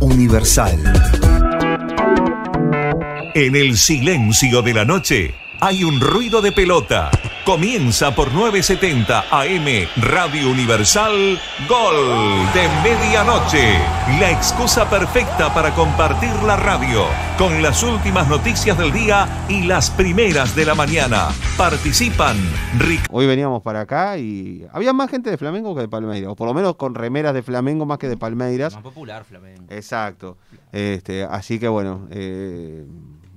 Universal. En el silencio de la noche hay un ruido de pelota comienza por 970 AM Radio Universal Gol de Medianoche. La excusa perfecta para compartir la radio con las últimas noticias del día y las primeras de la mañana. Participan Rico. Hoy veníamos para acá y había más gente de Flamengo que de Palmeiras, o por lo menos con remeras de Flamengo más que de Palmeiras. Más popular Flamengo. Exacto. Este, así que bueno, eh,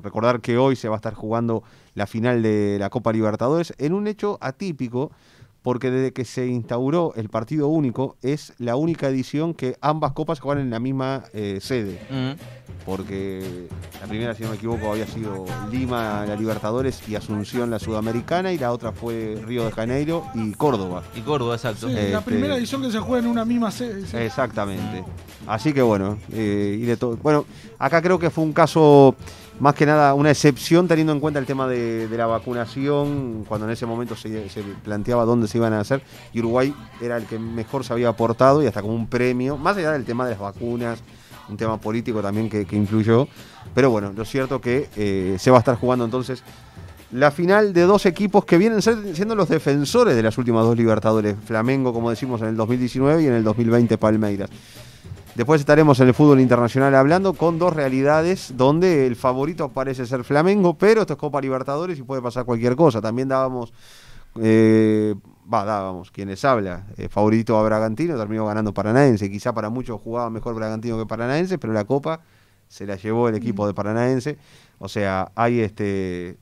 recordar que hoy se va a estar jugando la final de la Copa Libertadores en un hecho atípico porque desde que se instauró el partido único es la única edición que ambas copas juegan en la misma eh, sede. Mm. Porque la primera, si no me equivoco, había sido Lima, la Libertadores y Asunción, la Sudamericana, y la otra fue Río de Janeiro y Córdoba. Y Córdoba, exacto. la este, primera edición que se juega en una misma sede. Exactamente. Así que bueno, eh, y de todo. Bueno, acá creo que fue un caso más que nada una excepción teniendo en cuenta el tema de, la vacunación, cuando en ese momento se, planteaba dónde se iban a hacer, y Uruguay era el que mejor se había aportado y hasta como un premio, más allá del tema de las vacunas, un tema político también que, influyó, pero bueno, lo cierto que eh, se va a estar jugando entonces la final de dos equipos que vienen siendo los defensores de las últimas dos Libertadores, Flamengo como decimos en el 2019 y en el 2020 Palmeiras. Después estaremos en el fútbol internacional hablando con dos realidades donde el favorito parece ser Flamengo, pero esto es Copa Libertadores y puede pasar cualquier cosa. También dábamos, eh, va dábamos, quienes habla, eh, favorito a Bragantino, terminó ganando Paranaense. Quizá para muchos jugaba mejor Bragantino que Paranaense, pero la Copa se la llevó el equipo de Paranaense. O sea, hay este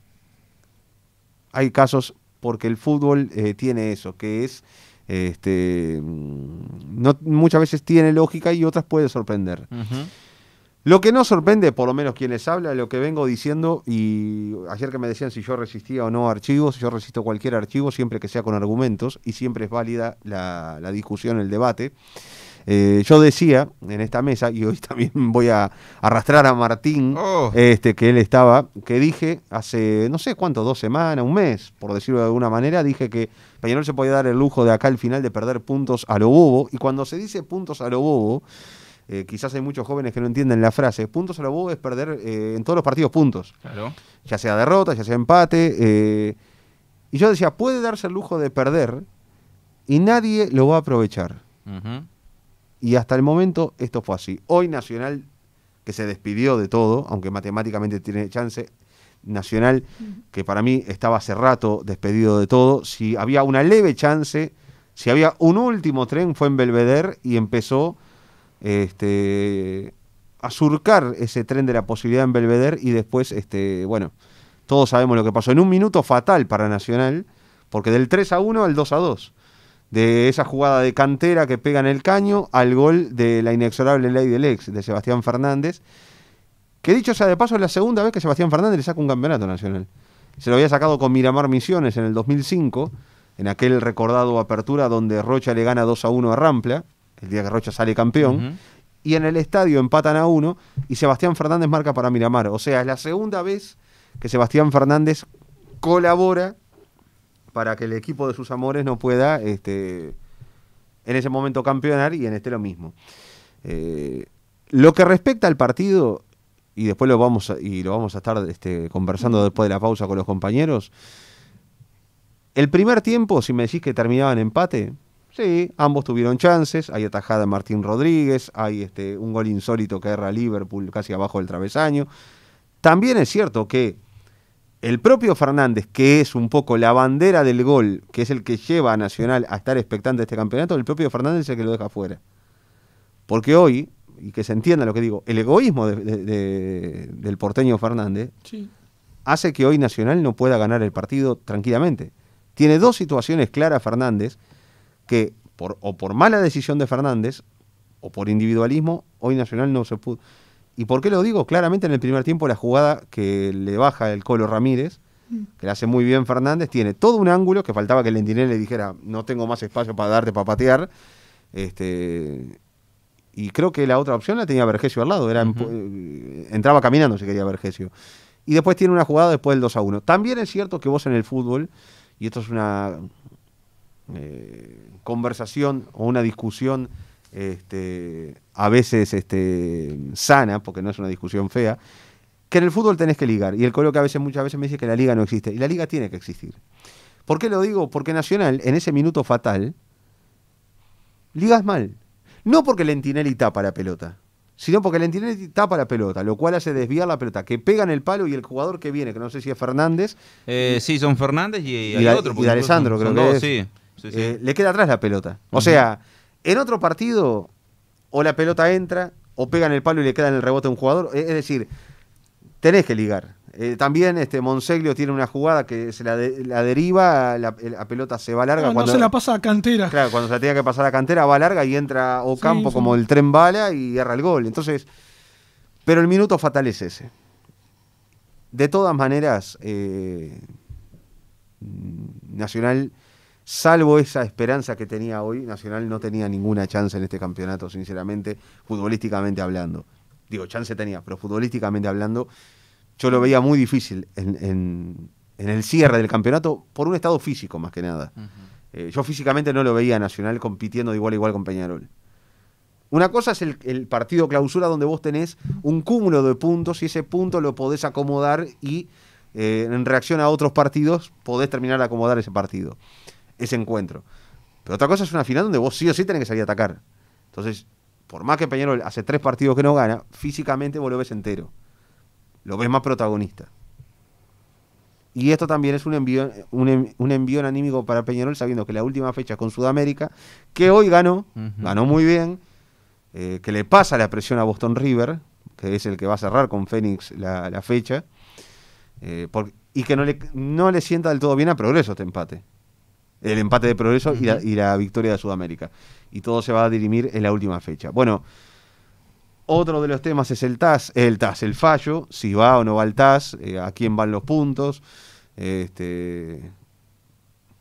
hay casos porque el fútbol eh, tiene eso, que es este, no, muchas veces tiene lógica y otras puede sorprender. Lo que no sorprende, por lo menos quienes hablan, lo que vengo diciendo, y ayer que me decían si yo resistía o no archivos, yo resisto cualquier archivo siempre que sea con argumentos y siempre es válida la, la discusión, el debate. Eh, yo decía en esta mesa, y hoy también voy a arrastrar a Martín, oh. este, que él estaba, que dije hace no sé cuánto, dos semanas, un mes, por decirlo de alguna manera, dije que Peñarol se podía dar el lujo de acá al final de perder puntos a lo bobo. Y cuando se dice puntos a lo bobo, eh, quizás hay muchos jóvenes que no entienden la frase. Puntos a lo bobo es perder eh, en todos los partidos puntos. Ya sea derrota, ya sea empate. y yo decía, puede darse el lujo de perder y nadie lo va a aprovechar. Y hasta el momento esto fue así. Hoy Nacional, que se despidió de todo, aunque matemáticamente tiene chance, Nacional, que para mí estaba hace rato despedido de todo, si había una leve chance, si había un último tren, fue en Belvedere y empezó este, a surcar ese tren de la posibilidad en Belvedere y después, este, bueno, todos sabemos lo que pasó. En un minuto fatal para Nacional, porque del 3 a 1 al 2 a 2 de esa jugada de cantera que pega en el caño al gol de la inexorable ley del ex de Sebastián Fernández. Que dicho sea de paso, es la segunda vez que Sebastián Fernández le saca un campeonato nacional. Se lo había sacado con Miramar Misiones en el 2005, en aquel recordado apertura donde Rocha le gana 2 a 1 a Rampla, el día que Rocha sale campeón. Y en el estadio empatan a uno y Sebastián Fernández marca para Miramar. O sea, es la segunda vez que Sebastián Fernández colabora para que el equipo de sus amores no pueda este, en ese momento campeonar y en este lo mismo. Eh, lo que respecta al partido, y después lo vamos a, y lo vamos a estar este, conversando después de la pausa con los compañeros, el primer tiempo, si me decís que terminaba en empate, sí, ambos tuvieron chances, hay atajada Martín Rodríguez, hay este, un gol insólito que erra Liverpool casi abajo del travesaño. También es cierto que el propio Fernández, que es un poco la bandera del gol, que es el que lleva a Nacional a estar expectante de este campeonato, el propio Fernández es el que lo deja fuera. Porque hoy, y que se entienda lo que digo, el egoísmo del porteño Fernández hace que hoy Nacional no pueda ganar el partido tranquilamente. Tiene dos situaciones claras Fernández que, o por mala decisión de Fernández, o por individualismo, hoy Nacional no se pudo ¿Y por qué lo digo? Claramente en el primer tiempo la jugada que le baja el Colo Ramírez, mm. que la hace muy bien Fernández, tiene todo un ángulo que faltaba que el Lentinel le dijera, no tengo más espacio para darte, para patear. Este, y creo que la otra opción la tenía Vergesio al lado, era, entraba caminando si quería Vergesio. Y después tiene una jugada después del 2 a 1. También es cierto que vos en el fútbol, y esto es una eh, conversación o una discusión este, a veces este, sana, porque no es una discusión fea, que en el fútbol tenés que ligar. Y el colo que a veces, muchas veces me dice que la liga no existe. Y la liga tiene que existir. ¿Por qué lo digo? Porque Nacional, en ese minuto fatal, ligas mal. No porque Lentinelli tapa la pelota, sino porque Lentinelli tapa la pelota, lo cual hace desviar la pelota, que pega en el palo y el jugador que viene, que no sé si es Fernández. Eh, sí, son Fernández y, hay otro. Y Alessandro, creo que eh, le queda atrás la pelota. O sea, en otro partido, o la pelota entra, o pega en el palo y le queda en el rebote a un jugador. Es decir, tenés que ligar. Eh, también este Monseglio tiene una jugada que se la, deriva, eh, la, pelota se va larga. cuando se la pasa a cantera. Claro, cuando se la tenía que pasar a cantera va larga y entra Ocampo campo como el tren bala y agarra el gol. Entonces, pero el minuto fatal es ese. De todas maneras, eh, Nacional salvo esa esperanza que tenía hoy, Nacional no tenía ninguna chance en este campeonato, sinceramente, futbolísticamente hablando. Digo, chance tenía, pero futbolísticamente hablando, yo lo veía muy difícil en, el cierre del campeonato por un estado físico más que nada. Eh, yo físicamente no lo veía Nacional compitiendo igual a igual con Peñarol. Una cosa es el, partido clausura donde vos tenés un cúmulo de puntos y ese punto lo podés acomodar y eh, en reacción a otros partidos podés terminar de acomodar ese partido ese encuentro. Pero otra cosa es una final donde vos sí o sí tenés que salir a atacar. Entonces, por más que Peñarol hace tres partidos que no gana, físicamente vos lo ves entero. Lo ves más protagonista. Y esto también es un envío, un, envío anímico para Peñarol, sabiendo que la última fecha con Sudamérica, que hoy ganó, ganó muy bien, eh, que le pasa la presión a Boston River, que es el que va a cerrar con Fénix la, fecha, eh, y que no le, no le sienta del todo bien a Progreso este empate el empate de Progreso y, la, victoria de Sudamérica. Y todo se va a dirimir en la última fecha. Bueno, otro de los temas es el TAS, el TAS, el fallo, si va o no va el TAS, eh, a quién van los puntos. Este,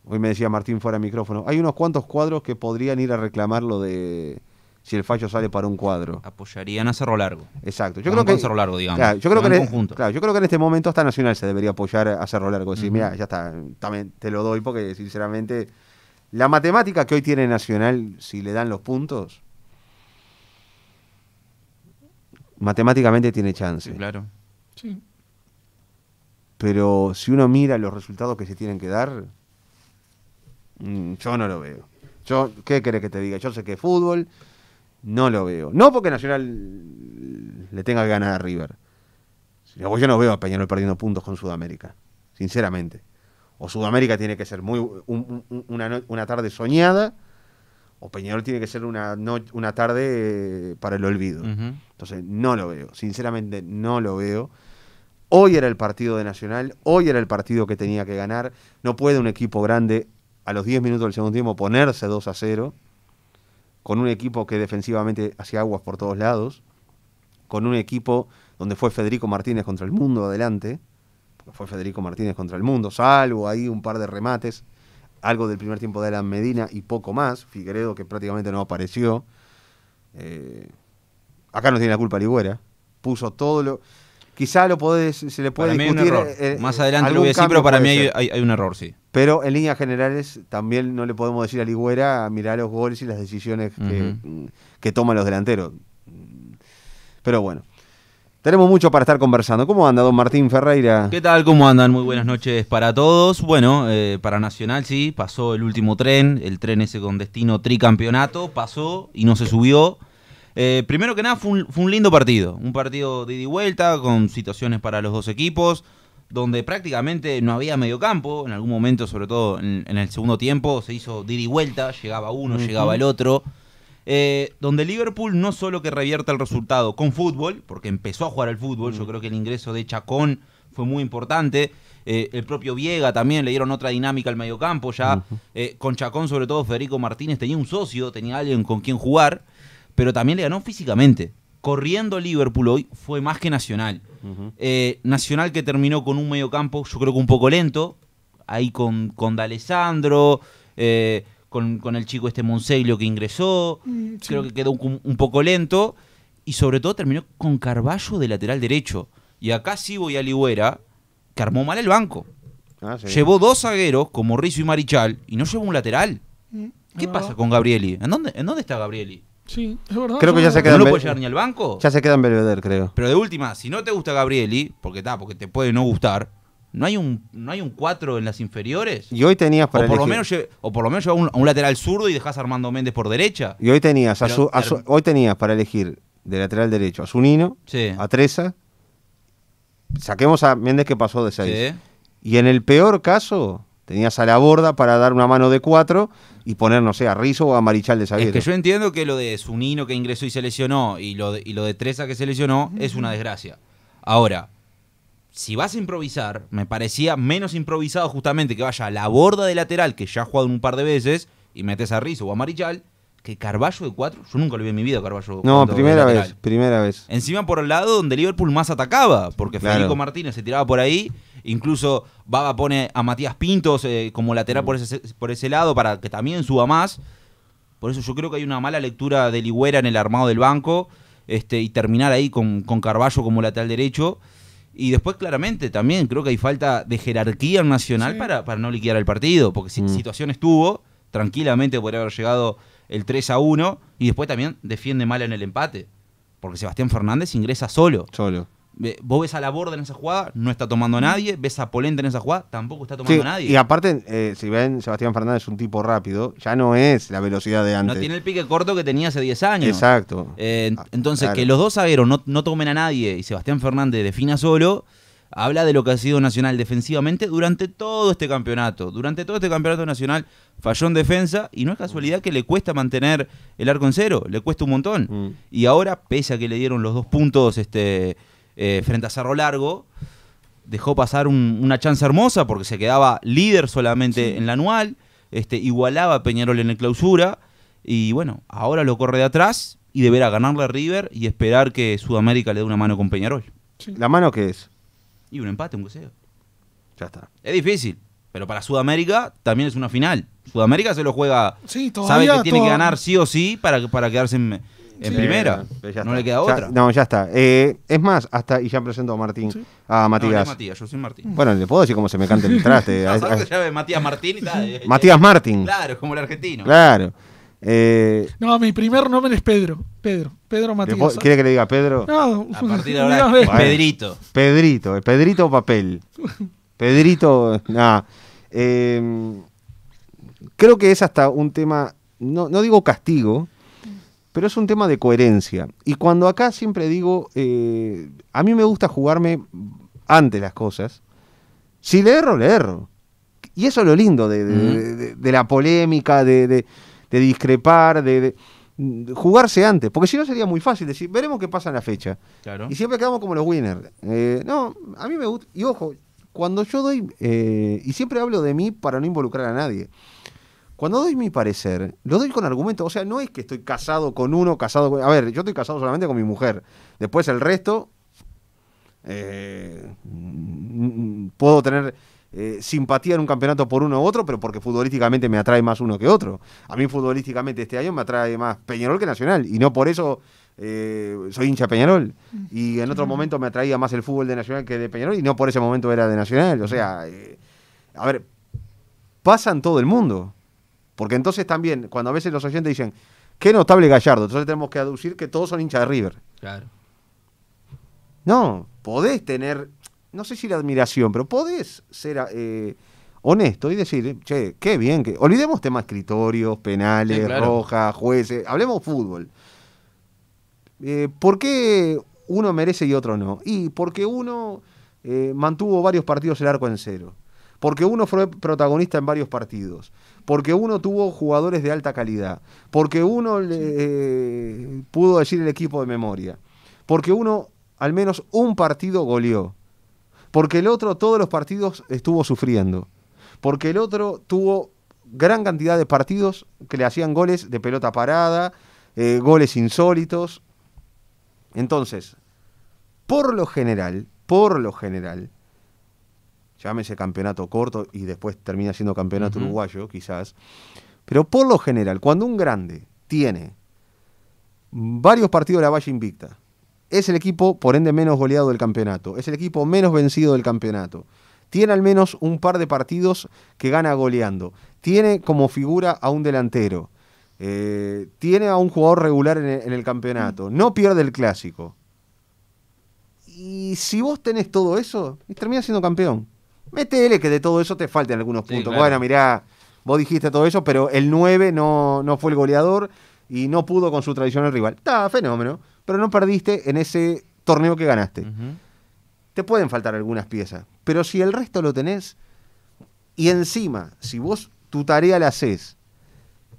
hoy me decía Martín fuera micrófono, hay unos cuantos cuadros que podrían ir a reclamar lo de si el fallo sale para un cuadro. Apoyarían a Cerro Largo. Exacto. Yo creo que, Cerro Largo, digamos. yo, creo que en, e- claro, yo creo que en este momento hasta Nacional se debería apoyar a Cerro Largo. Decir, mira, ya está, también te lo doy porque sinceramente la matemática que hoy tiene Nacional, si le dan los puntos, matemáticamente tiene chance. claro. Sí. Pero si uno mira los resultados que se tienen que dar, mm, yo no lo veo. Yo, ¿qué querés que te diga? Yo sé que es fútbol, no lo veo. No porque Nacional le tenga que ganar a River. Yo no veo a Peñarol perdiendo puntos con Sudamérica, sinceramente. O Sudamérica tiene que ser muy una, tarde soñada, o Peñarol tiene que ser una, noche una tarde eh, para el olvido. Entonces, no lo veo, sinceramente no lo veo. Hoy era el partido de Nacional, hoy era el partido que tenía que ganar. No puede un equipo grande a los 10 minutos del segundo tiempo ponerse 2 a 0 con un equipo que defensivamente hacía aguas por todos lados, con un equipo donde fue Federico Martínez contra el mundo adelante, fue Federico Martínez contra el mundo, salvo ahí un par de remates, algo del primer tiempo de Alan Medina y poco más, Figueredo que prácticamente no apareció. Eh, acá no tiene la culpa Ligüera, puso todo lo... Quizá lo podés, se le puede discutir. más adelante lo voy a decir, pero para mí hay un eh, error, sí. Pero en líneas generales también no le podemos decir a Ligüera, a mirar los goles y las decisiones mm, que, toman los delanteros. Pero bueno. Tenemos mucho para estar conversando. ¿Cómo anda don Martín Ferreira? ¿Qué tal? ¿Cómo andan? Muy buenas noches para todos. Bueno, eh, para Nacional sí, pasó el último tren, el tren ese con destino tricampeonato, pasó y no se subió. Eh, primero que nada, fue un, fue un, lindo partido. Un partido de ida y vuelta, con situaciones para los dos equipos donde prácticamente no había mediocampo, en algún momento, sobre todo en, el segundo tiempo, se hizo diri vuelta, llegaba uno, llegaba el otro. Eh, donde Liverpool no solo que revierta el resultado con fútbol, porque empezó a jugar al fútbol, yo creo que el ingreso de Chacón fue muy importante. Eh, el propio Viega también le dieron otra dinámica al mediocampo. Ya eh, con Chacón, sobre todo Federico Martínez, tenía un socio, tenía alguien con quien jugar, pero también le ganó físicamente corriendo Liverpool hoy fue más que Nacional. Eh, Nacional que terminó con un mediocampo, yo creo que un poco lento, ahí con, con D'Alessandro, eh, con, el chico este Monseglio que ingresó, mm, creo que quedó un, poco lento, y sobre todo terminó con Carballo de lateral derecho. Y acá sí voy a Ligüera, que armó mal el banco. Ah, llevó dos zagueros, como Rizzo y Marichal, y no llevó un lateral. Mm. ¿Qué pasa con Gabrieli? ¿En ¿En dónde está Gabrieli? Sí, es verdad. Creo que ya se queda. No puede llegar ni al banco. Ya se queda en Belvedere, creo. Pero de última, si no te gusta Gabrieli, porque está, porque te puede no gustar, ¿no hay un no hay un 4 en las inferiores? Y hoy tenías para o por lo menos o por lo menos llevas un, un lateral zurdo y dejas a Armando Méndez por derecha. Y hoy tenías hoy tenías para elegir de lateral derecho a Zunino, a Treza. Saquemos a Méndez que pasó de 6. Y en el peor caso, Tenías a la borda para dar una mano de cuatro y poner, no sé, a Rizzo o a Marichal de Zaguero. Es que yo entiendo que lo de Zunino que ingresó y se lesionó y lo de, y lo de Treza que se lesionó es una desgracia. Ahora, si vas a improvisar, me parecía menos improvisado justamente que vaya a la borda de lateral, que ya ha jugado un par de veces, y metes a Rizzo o a Marichal, que Carballo de cuatro... yo nunca lo vi en mi vida Carballo. No, primera vez, primera vez. Encima por el lado donde Liverpool más atacaba, porque Federico Martínez se tiraba por ahí, incluso Baba pone a Matías Pintos eh, como lateral por ese, por ese lado para que también suba más. Por eso yo creo que hay una mala lectura de Ligüera en el armado del banco este, y terminar ahí con, con Carballo como lateral derecho. Y después, claramente, también creo que hay falta de jerarquía nacional para, para no liquidar el partido, porque si la mm. situación estuvo, tranquilamente podría haber llegado el 3 a 1 y después también defiende mal en el empate. Porque Sebastián Fernández ingresa solo. Solo. Vos ves a la borda en esa jugada, no está tomando a mm. nadie. Ves a Polenta en esa jugada, tampoco está tomando a nadie. Y aparte, eh, si ven, Sebastián Fernández es un tipo rápido, ya no es la velocidad de antes. No tiene el pique corto que tenía hace 10 años. Exacto. Eh, ah, entonces, que los dos agueros no tomen a nadie y Sebastián Fernández defina solo, habla de lo que ha sido Nacional defensivamente durante todo este campeonato. Durante todo este campeonato Nacional falló en defensa y no es casualidad que le cuesta mantener el arco en cero, le cuesta un montón. Mm. Y ahora, pese a que le dieron los dos puntos este, eh, frente a Cerro Largo, dejó pasar una chance hermosa porque se quedaba líder solamente en la anual, este, igualaba a Peñarol en el clausura y bueno, ahora lo corre de atrás y deberá ganarle a River y esperar que Sudamérica le dé una mano con Peñarol. ¿La mano qué es? Y un empate, un sea. Ya está. Es difícil. Pero para Sudamérica también es una final. Sudamérica se lo juega. Sí, todavía, sabe que tiene que ganar sí o sí para, para quedarse en, primera. Eh, no le queda otra. no, ya está. Eh, es más, hasta. Y ya presento a Martín. A Matías. No, Matías, yo soy Martín. Bueno, le puedo decir cómo se me canta el traste. Matías Martín y tal. Eh. Matías Martín. Claro, como el argentino. Claro. Eh, no, mi primer nombre es Pedro. Pedro. Pedro Matías. ¿Quiere que le diga Pedro? No, Pedrito. Pedrito. Eh, Pedrito papel. Pedrito, nada. Eh, creo que es hasta un tema, no, digo castigo, pero es un tema de coherencia. Y cuando acá siempre digo, a mí me gusta jugarme ante las cosas. Si le erro, le erro. Y eso es lo lindo de la polémica, de de discrepar, de, jugarse antes, porque si no sería muy fácil decir, veremos qué pasa en la fecha. Y siempre quedamos como los winners. Eh, no, a mí me gusta, y ojo, cuando yo doy, eh, y siempre hablo de mí para no involucrar a nadie, cuando doy mi parecer, lo doy con argumentos, o sea, no es que estoy casado con uno, casado con... A ver, yo estoy casado solamente con mi mujer, después el resto, eh, puedo tener eh, simpatía en un campeonato por uno u otro, pero porque futbolísticamente me atrae más uno que otro. A mí futbolísticamente este año me atrae más Peñarol que Nacional, y no por eso eh, soy hincha Peñarol. Mm. Y en otro momento me atraía más el fútbol de Nacional que de Peñarol, y no por ese momento era de Nacional. O sea, mm. eh, a ver, pasa en todo el mundo. Porque entonces también, cuando a veces los oyentes dicen, qué notable Gallardo, entonces tenemos que aducir que todos son hinchas de River. Claro. No, podés tener no sé si la admiración, pero podés ser eh, honesto y decir, che, qué bien, que olvidemos temas escritorios, penales, rojas, jueces, hablemos fútbol. Eh, ¿Por qué uno merece y otro no? Y porque uno eh, mantuvo varios partidos el arco en cero. Porque uno fue protagonista en varios partidos. Porque uno tuvo jugadores de alta calidad. Porque uno pudo decir el equipo de memoria. Porque uno al menos un partido goleó porque el otro, todos los partidos estuvo sufriendo. Porque el otro tuvo gran cantidad de partidos que le hacían goles de pelota parada, eh, goles insólitos. Entonces, por lo general, por lo general, llámese campeonato corto y después termina siendo campeonato uruguayo, quizás, pero por lo general, cuando un grande tiene varios partidos de la valla invicta, es el equipo, por ende, menos goleado del campeonato. Es el equipo menos vencido del campeonato. Tiene al menos un par de partidos que gana goleando. Tiene como figura a un delantero. Eh, tiene a un jugador regular en el, campeonato. Mm. No pierde el clásico. Y si vos tenés todo eso, termina siendo campeón. Metele que de todo eso te falten algunos puntos. Bueno, mirá, vos dijiste todo eso, pero el 9 no, no fue el goleador y no pudo con su tradición tradicional rival. Está, fenómeno pero no perdiste en ese torneo que ganaste. Te pueden faltar algunas piezas, pero si el resto lo tenés, y encima, si vos tu tarea la haces,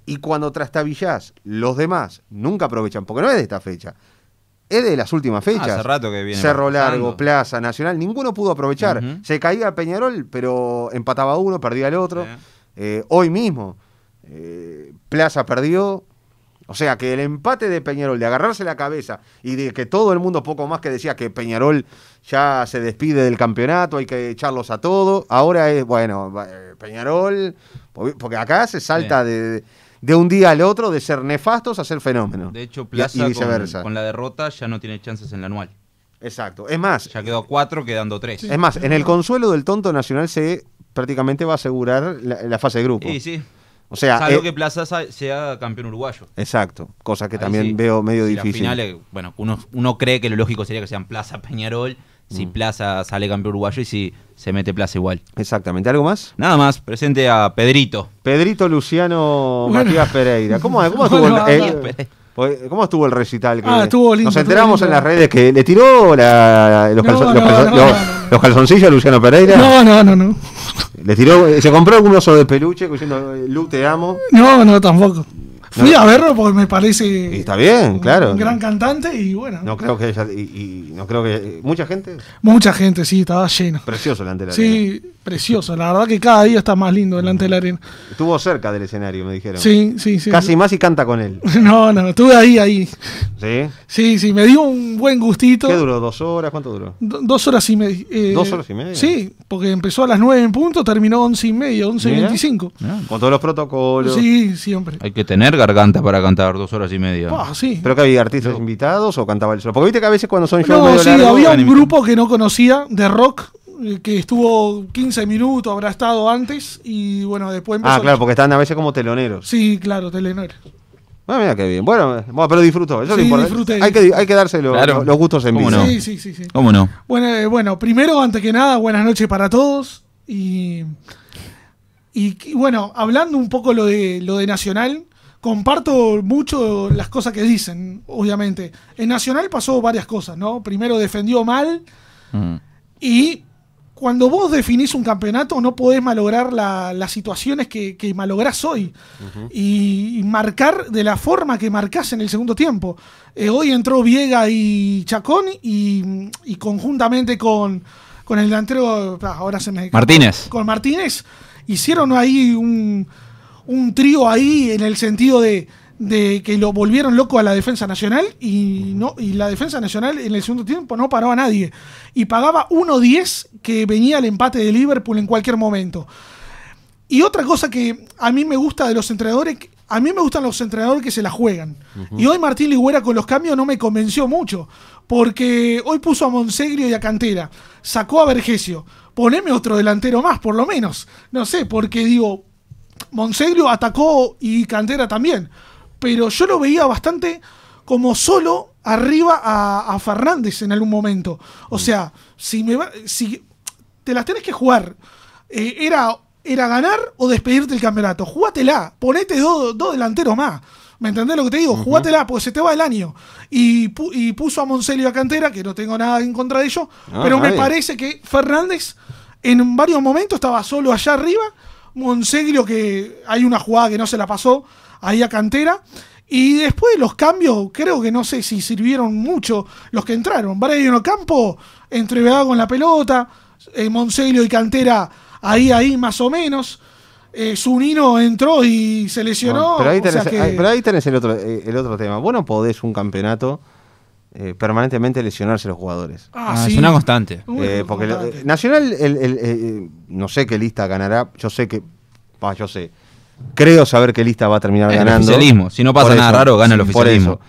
y cuando trastabillás, los demás nunca aprovechan, porque no es de esta fecha, es de las últimas ah, fechas. hace rato que viene Cerro Largo, Plaza, Nacional, ninguno pudo aprovechar. Se caía Peñarol, pero empataba uno, perdía el otro. Eh, hoy mismo, eh, Plaza perdió, o sea que el empate de Peñarol, de agarrarse la cabeza y de que todo el mundo poco más que decía que Peñarol ya se despide del campeonato, hay que echarlos a todos, ahora es, bueno, eh, Peñarol, porque acá se salta de, de, un día al otro de ser nefastos a ser fenómenos. De hecho, Plaza Con, la derrota ya no tiene chances en la anual. Exacto. Es más. Ya quedó cuatro, quedando tres. Es más, en el consuelo del tonto nacional se prácticamente va a asegurar la fase de grupo. Sí, sí. O sea, Salvo eh, que Plaza sea campeón uruguayo. Exacto, cosa que también veo medio difícil. bueno, uno, uno cree que lo lógico sería que sean Plaza Peñarol, si mm. Plaza sale campeón uruguayo y si se mete Plaza igual. Exactamente, ¿algo más? Nada más, presente a Pedrito. Pedrito Luciano Matías Pereira. ¿Cómo, eh, cómo estuvo el, recital? Que ah, estuvo lindo, nos enteramos en las redes que le tiró la, los, los, los calzoncillos a Luciano Pereira. No, no, no, no se compró un oso de peluche diciendo, Lu, te amo. No, no, tampoco. Fui a verlo porque me parece. está bien, claro. Un gran cantante y bueno. No creo que no creo que. ¿Mucha gente? Mucha gente, sí, estaba lleno. Precioso delante de la arena. Sí, precioso. La verdad que cada día está más lindo delante de la arena. Estuvo cerca del escenario, me dijeron. Sí, sí, sí. Casi más y canta con él. no, no, estuve ahí, ahí. ¿Sí? Sí, sí, me dio un buen gustito. ¿Qué duró? ¿Dos horas? ¿Cuánto duró? dos horas y media. Eh, ¿Dos horas y media? Sí, porque empezó a las nueve en punto, terminó once y media, once y veinticinco. Con todos los protocolos. Sí, siempre. Hay que tener garganta para cantar dos horas y media. Ah, Pero que había artistas invitados o cantaba el solo. Porque viste que a veces cuando son shows. No, sí, había un grupo que no conocía de rock eh, que estuvo 15 minutos, habrá estado antes y bueno, después ah, empezó Ah, claro, porque están a veces como teloneros. Sí, claro, teloneros. Bueno, ah, mira qué bien. Bueno, eh, pero disfruto. Eso importante. Hay que, darse los gustos en vivo. Sí, sí, sí, sí, ¿Cómo no? Bueno, eh, bueno, primero, antes que nada, buenas noches para todos. Y, y, y, bueno, hablando un poco lo de, lo de Nacional, comparto mucho las cosas que dicen, obviamente. En Nacional pasó varias cosas, ¿no? Primero defendió mal mm. y cuando vos definís un campeonato no podés malograr las situaciones que, malográs hoy y, marcar de la forma que marcás en el segundo tiempo. Eh, hoy entró Viega y Chacón y, conjuntamente con, el delantero, ahora se me... Martínez. con Martínez, hicieron ahí un un trío ahí en el sentido de, que lo volvieron loco a la defensa nacional y no y la defensa nacional en el segundo tiempo no paró a nadie y pagaba 1-10 que venía el empate de Liverpool en cualquier momento. Y otra cosa que a mí me gusta de los entrenadores, a mí me gustan los entrenadores que se la juegan. Y hoy Martín Ligüera con los cambios no me convenció mucho, porque hoy puso a Monsegrio y a Cantera, sacó a Vergesio. Poneme otro delantero más, por lo menos. No sé, porque digo, Monseglio atacó y Cantera también. Pero yo lo veía bastante como solo arriba a, Fernández en algún momento. O mm. sea, si me si te las tenés que jugar, eh, era, era ganar o despedirte el campeonato. Júgatela, ponete dos delanteros más. ¿Me entendés lo que te digo? Uh porque se te va el año. Y, puso a Monselio a cantera, que no tengo nada en contra de ellos, ah, pero me parece que Fernández en varios momentos estaba solo allá arriba Monseglio que hay una jugada que no se la pasó ahí a Cantera. Y después los cambios, creo que no sé si sirvieron mucho los que entraron. Brian Campo entrevedado con la pelota, eh, Monseglio y Cantera ahí, ahí más o menos. Eh, Zunino entró y se lesionó. Eh, pero, ahí tenés, el otro, el otro tema. bueno podés un campeonato eh, permanentemente lesionarse los jugadores. Ah, ah constante. Eh, porque eh, Nacional, el, no sé qué lista ganará, yo sé que, yo sé, creo saber qué lista va a terminar el ganando. oficialismo, si no pasa nada raro, gana el oficialismo.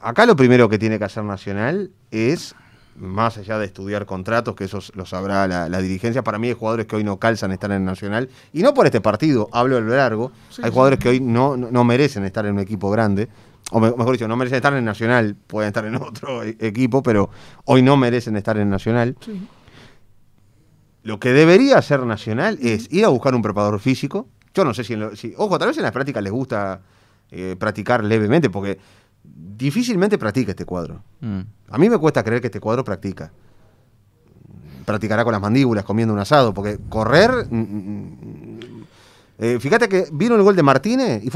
acá lo primero que tiene que hacer Nacional es, más allá de estudiar contratos, que eso lo sabrá la, dirigencia, para mí hay jugadores que hoy no calzan estar en Nacional, y no por este partido, hablo a lo largo, hay jugadores que hoy no, no merecen estar en un equipo grande o mejor dicho, no merecen estar en Nacional, pueden estar en otro e-, equipo, pero hoy no merecen estar en Nacional. Lo que debería hacer Nacional es ir a buscar un preparador físico. Yo no sé si, ojo, tal vez en las prácticas les gusta eh, practicar levemente, porque difícilmente practica este cuadro. Mm. A mí me cuesta creer que este cuadro practica. Practicará con las mandíbulas, comiendo un asado, porque correr mm, mm, eh, fíjate que vino el gol de Martínez y,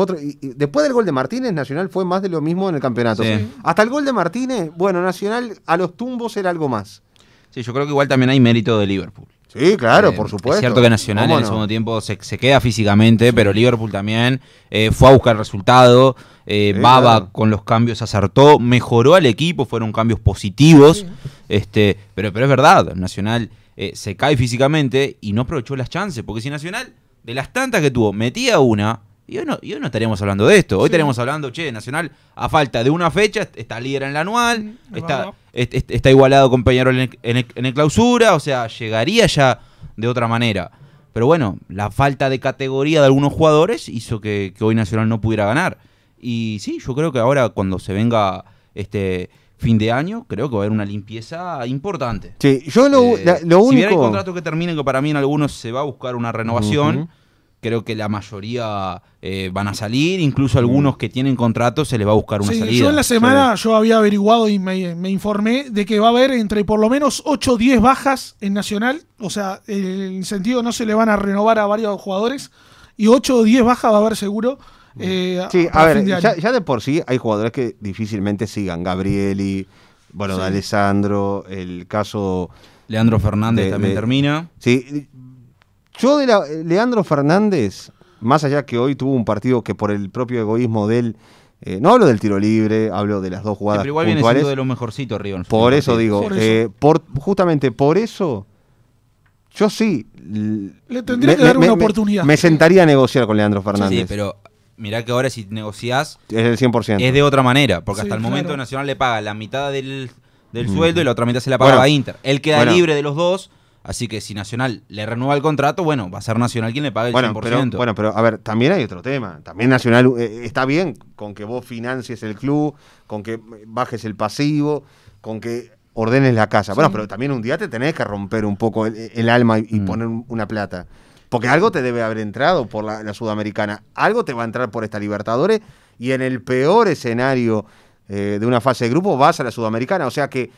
después del gol de Martínez, Nacional fue más de lo mismo en el campeonato. Hasta el gol de Martínez, bueno, Nacional a los tumbos era algo más. Sí, yo creo que igual también hay mérito de Liverpool. Sí, claro, eh, por supuesto. Es cierto que Nacional en el segundo tiempo se, queda físicamente, pero Liverpool también eh, fue a buscar el resultado. Baba con los cambios acertó, mejoró al equipo, fueron cambios positivos. Este, pero, pero es verdad, Nacional se cae físicamente y no aprovechó las chances, porque si Nacional de las tantas que tuvo, metía una, y hoy no, y estaríamos hablando de esto. Hoy estaríamos hablando, che, Nacional, a falta de una fecha, está líder en la anual, está, está igualado con Peñarol en el, clausura, o sea, llegaría ya de otra manera. Pero bueno, la falta de categoría de algunos jugadores hizo que, que, hoy Nacional no pudiera ganar. Y sí, yo creo que ahora cuando se venga este fin de año, creo que va a haber una limpieza importante. Sí, yo lo, eh, único... Si hay contratos que terminen, que para mí en algunos se va a buscar una renovación, creo que la mayoría eh, van a salir, incluso algunos mm. que tienen contratos se les va a buscar una sí, salida. Yo en la semana yo había averiguado y me, informé de que va a haber entre por lo menos 8 o 10 bajas en Nacional, o sea, el sentido no se le van a renovar a varios jugadores, y 8 o 10 bajas va a haber seguro eh, sí, a, ver, ya, de por sí hay jugadores que difícilmente sigan. Gabrieli, bueno, Alessandro, el caso... Leandro Fernández también termina. Sí, yo de la, Leandro Fernández, más allá que hoy tuvo un partido que por el propio egoísmo de él eh, no hablo del tiro libre, hablo de las dos jugadas. pero igual viene de lo mejorcito River. Por eso digo, eh, por justamente por eso, yo sí. Le tendría que dar una oportunidad. Me sentaría a negociar con Leandro Fernández. Sí, pero mirá que ahora si negociás... Es el 100%. Es de otra manera, porque hasta el momento Nacional le paga la mitad del, sueldo y la otra mitad se la paga a Inter. Él queda libre de los dos, así que si Nacional le renueva el contrato, bueno, va a ser Nacional quien le pague el bueno, 100%. Pero, bueno, pero a ver, también hay otro tema. También Nacional eh, está bien con que vos financies el club, con que bajes el pasivo, con que ordenes la casa. Bueno, pero también un día te tenés que romper un poco el, alma y, mm. poner una plata. Porque algo te debe haber entrado por la, Sudamericana, algo te va a entrar por esta Libertadores y en el peor escenario eh, de una fase de grupo vas a la Sudamericana. O sea que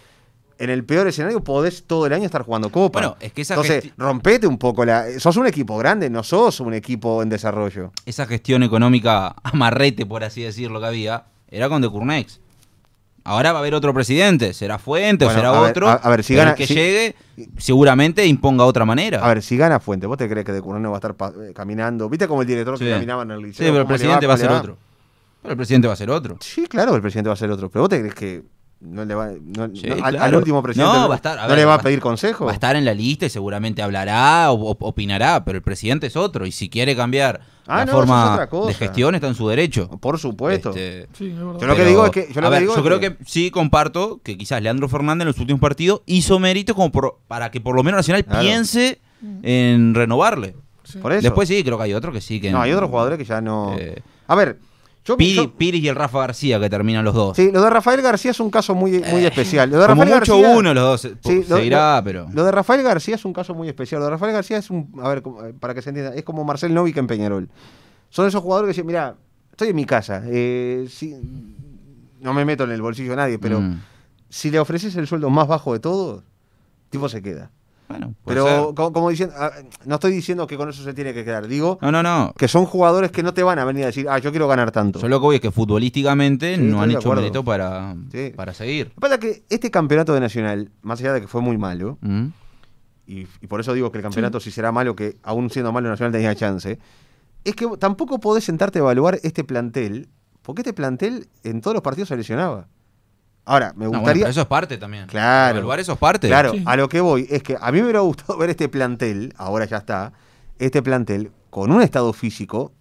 en el peor escenario podés todo el año estar jugando Copa. es que Entonces, rompete un poco la. Sos un equipo grande, no sos un equipo en desarrollo. Esa gestión económica amarrete, por así decirlo, que había, era con De Curnex. Ahora va a haber otro presidente, será Fuente o será otro. A, ver, si gana. El que llegue, seguramente imponga otra manera. A ver, si gana Fuente, ¿vos te crees que De no va a estar eh, caminando? ¿Viste como el director caminaba en el liceo? Sí, pero el presidente va, a ser otro. Pero el presidente va a ser otro. Sí, claro, el presidente va a ser otro. Pero ¿vos te crees que al, último presidente no, le va a pedir consejo. Va a estar en la lista y seguramente hablará o opinará, pero el presidente es otro y si quiere cambiar ah, la forma de gestión está en su derecho. Por supuesto. Este, yo lo que digo es que yo, creo que... sí comparto que quizás Leandro Fernández en los últimos partidos hizo méritos como para que por lo menos Nacional piense mm. en renovarle. Después sí, creo que hay otro que sí que No, hay otros jugadores que ya no. Eh, a ver, yo, Piri, y el Rafa García que terminan los dos. Sí, lo de Rafael García es un caso muy, muy eh, especial. Lo de Rafael como mucho García, uno los dos pero. Lo de Rafael García es un caso muy especial. Lo de Rafael García es un, a ver, eh, para que se entienda, es como Marcel Novik en Peñarol. Son esos jugadores que dicen, mira, estoy en mi casa, eh, no me meto en el bolsillo de nadie, pero mm. si le ofreces el sueldo más bajo de todos, tipo se queda pero como, ah, no estoy diciendo que con eso se tiene que quedar, digo no, no, no. que son jugadores que no te van a venir a decir, ah, yo quiero ganar tanto. Solo que voy es que futbolísticamente no han hecho mérito para, para seguir. Lo que pasa es que este campeonato de Nacional, más allá de que fue muy malo, mm. y, por eso digo que el campeonato sí. si será malo, que aún siendo malo Nacional tenía chance, es que tampoco podés sentarte a evaluar este plantel, porque este plantel en todos los partidos se lesionaba. Ahora, me gustaría. eso es parte también. Claro. Evaluar eso es parte. Claro, a lo que voy es que a mí me hubiera gustado ver este plantel, ahora ya está, este plantel con un estado físico,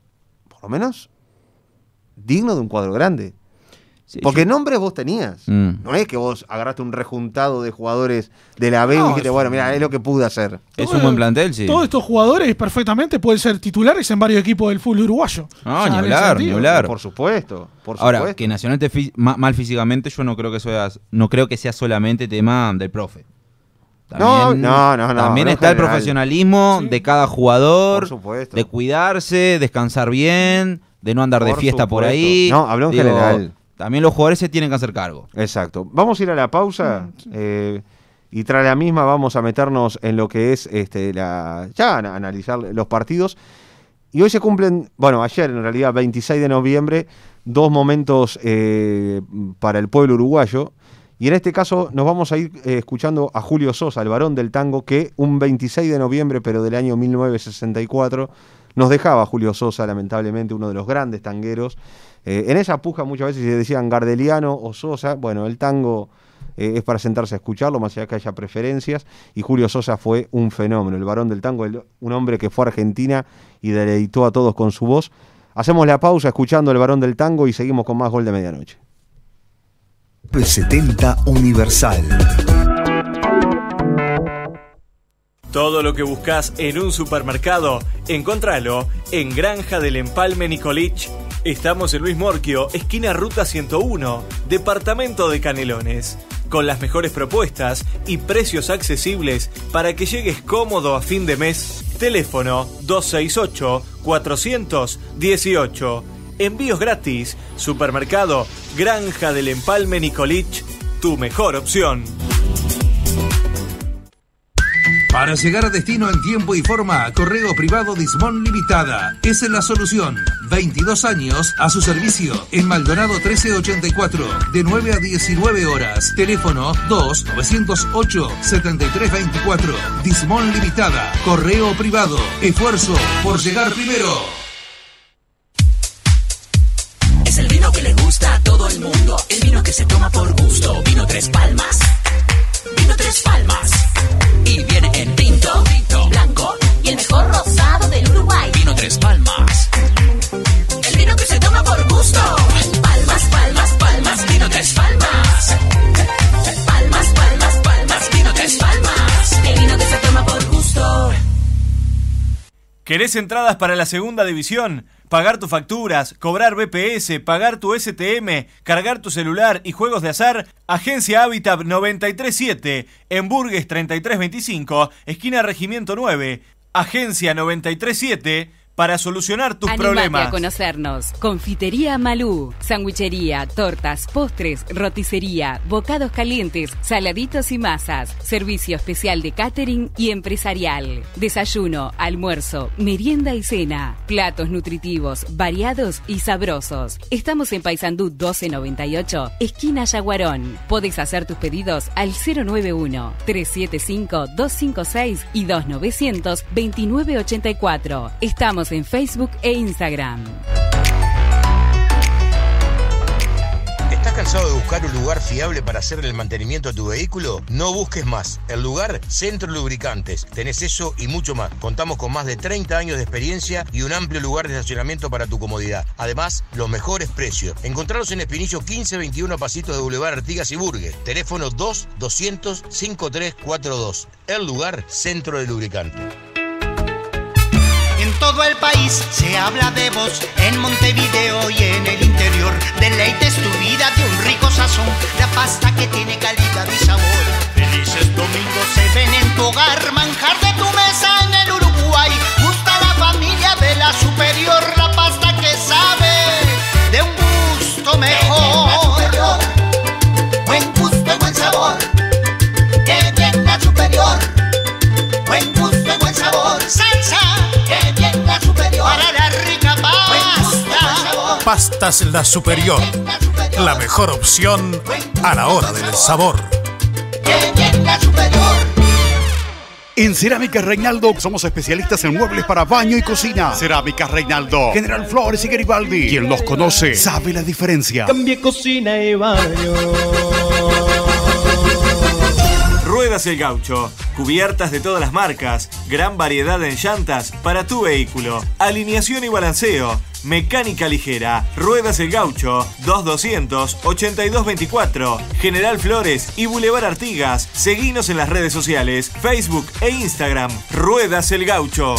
por lo menos, digno de un cuadro grande. Porque nombres vos tenías. Mm. No es que vos agarraste un rejuntado de jugadores de la B y dijiste, bueno, mira, es lo que pude hacer. Es un buen plantel, sí. Todos estos jugadores perfectamente pueden ser titulares en varios equipos del fútbol uruguayo. No, ni hablar, ni hablar. Por supuesto, por Ahora, que Nacional esté mal físicamente, yo no creo que sea, no creo que sea solamente tema del profe. También, no, no, no, También está el profesionalismo de cada jugador, de cuidarse, descansar bien, de no andar de fiesta por ahí. No, habló en general también los jugadores se tienen que hacer cargo. Exacto. Vamos a ir a la pausa. Mm, eh, y tras la misma vamos a meternos en lo que es este, la, ya analizar los partidos. Y hoy se cumplen, bueno, ayer en realidad, 26 de noviembre, dos momentos eh, para el pueblo uruguayo. Y en este caso nos vamos a ir eh, escuchando a Julio Sosa, el varón del tango, que un 26 de noviembre, pero del año 1964, nos dejaba Julio Sosa, lamentablemente uno de los grandes tangueros. Eh, en esa puja muchas veces se decían Gardeliano o Sosa, bueno, el tango eh, es para sentarse a escucharlo, más allá que haya preferencias, y Julio Sosa fue un fenómeno, el varón del tango, un hombre que fue a Argentina y deleitó a todos con su voz. Hacemos la pausa escuchando el varón del tango y seguimos con más gol de medianoche. 70 Universal. Todo lo que buscas en un supermercado, encontralo en Granja del Empalme Nicolich Estamos en Luis Morquio, esquina Ruta 101, departamento de Canelones, con las mejores propuestas y precios accesibles para que llegues cómodo a fin de mes. Teléfono 268-418. Envíos gratis. Supermercado Granja del Empalme Nicolich, tu mejor opción. Para llegar a destino en tiempo y forma, Correo Privado Dismón Limitada es la solución. 22 años a su servicio en Maldonado 1384, de 9 a 19 horas. Teléfono 2-908-7324. Dismón Limitada, Correo Privado. Esfuerzo por llegar primero. Es el vino que le gusta a todo el mundo, el vino que se toma por gusto. Vino Tres Palmas. Vino Tres Palmas y viene en tinto, tinto, blanco y el mejor rosado del Uruguay. Vino Tres Palmas. El vino que se toma por gusto. Palmas, palmas, palmas, vino Tres Palmas. Palmas, palmas, palmas, vino Tres Palmas. El vino que se toma por gusto. ¿Querés entradas para la segunda división? pagar tus facturas, cobrar BPS, pagar tu STM, cargar tu celular y juegos de azar, Agencia Habitat 937, en Burgues 3325, esquina Regimiento 9, Agencia 937 para solucionar tus problemas. a conocernos. Confitería Malú, sandwichería, tortas, postres, roticería, bocados calientes, saladitos y masas, servicio especial de catering y empresarial. Desayuno, almuerzo, merienda y cena. Platos nutritivos, variados y sabrosos. Estamos en Paysandú 1298, esquina Yaguarón. Podés hacer tus pedidos al 091 375 256 y 2900 2984. Estamos en Facebook e Instagram. ¿Estás cansado de buscar un lugar fiable para hacer el mantenimiento a tu vehículo? No busques más. El lugar, Centro Lubricantes. Tenés eso y mucho más. Contamos con más de 30 años de experiencia y un amplio lugar de estacionamiento para tu comodidad. Además, los mejores precios. Encontraros en Espinillo 1521 a pasitos de Boulevard Artigas y Burgues. Teléfono 2 200 5342. El lugar, Centro de Lubricantes todo el país se habla de vos, en Montevideo y en el interior. Deleites tu vida de un rico sazón, la pasta que tiene Pastas La Superior, la mejor opción a la hora del sabor. En Cerámica Reinaldo somos especialistas en muebles para baño y cocina. Cerámica Reinaldo, General Flores y Garibaldi. Quien los conoce sabe la diferencia. Cambie cocina y baño. Ruedas El Gaucho, cubiertas de todas las marcas, gran variedad en llantas para tu vehículo, alineación y balanceo Mecánica Ligera, Ruedas El Gaucho, 2200 8224, General Flores y Boulevard Artigas. Seguinos en las redes sociales, Facebook e Instagram. Ruedas El Gaucho.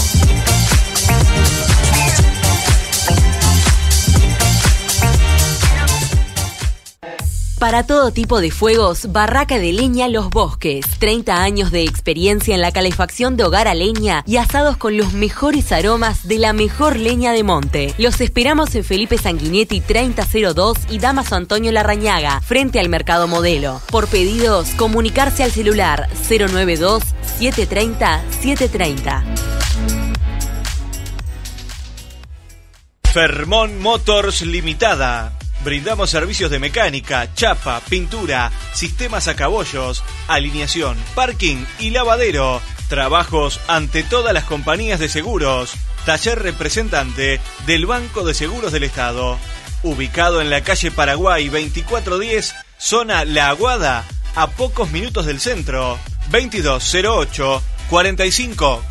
Para todo tipo de fuegos, Barraca de Leña Los Bosques. 30 años de experiencia en la calefacción de hogar a leña y asados con los mejores aromas de la mejor leña de monte. Los esperamos en Felipe Sanguinetti 3002 y Damaso Antonio Larrañaga, frente al Mercado Modelo. Por pedidos, comunicarse al celular 092 730 730. Fermón Motors Limitada Brindamos servicios de mecánica, chapa, pintura, sistemas a caballos, alineación, parking y lavadero. Trabajos ante todas las compañías de seguros. Taller representante del Banco de Seguros del Estado. Ubicado en la calle Paraguay 2410, zona La Aguada, a pocos minutos del centro. 2208 45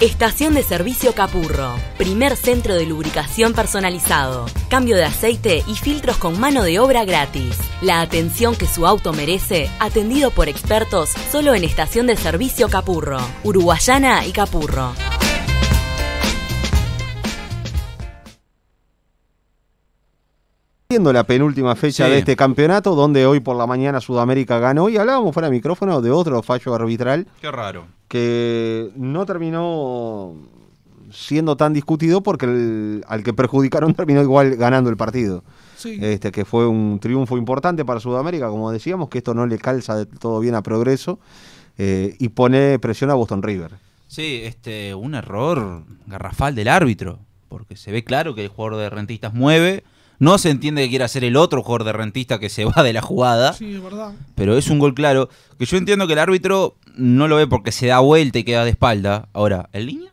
Estación de servicio Capurro, primer centro de lubricación personalizado, cambio de aceite y filtros con mano de obra gratis. La atención que su auto merece, atendido por expertos solo en Estación de servicio Capurro, Uruguayana y Capurro. Siendo la penúltima fecha de este campeonato, donde hoy por la mañana Sudamérica ganó y hablábamos fuera de micrófono de otro fallo arbitral. Qué raro. Que no terminó siendo tan discutido porque al que perjudicaron terminó igual ganando el partido. Este, que fue un triunfo importante para Sudamérica, como decíamos, que esto no le calza todo bien a progreso eh, y pone presión a Boston River. Sí, este, un error garrafal del árbitro, porque se ve claro que el jugador de rentistas mueve no se entiende que quiera ser el otro jugador de rentista que se va de la jugada. Sí, es verdad. Pero es un gol claro. Que yo entiendo que el árbitro no lo ve porque se da vuelta y queda de espalda. Ahora, ¿el línea?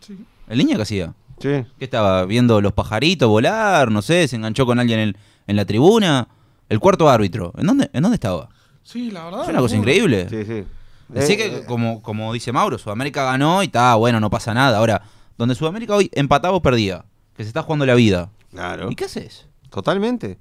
Sí. ¿El línea qué hacía? Sí. ¿Qué estaba? ¿Viendo los pajaritos volar? No sé, se enganchó con alguien en, la tribuna. El cuarto árbitro, ¿en dónde, ¿en estaba? Sí, la verdad. Es una cosa increíble. Sí, sí. Así que, eh, eh, como, como dice Mauro, Sudamérica ganó y está, bueno, no pasa nada. Ahora, donde Sudamérica hoy empataba o perdía, que se está jugando la vida, Claro. ¿Y qué haces? Totalmente.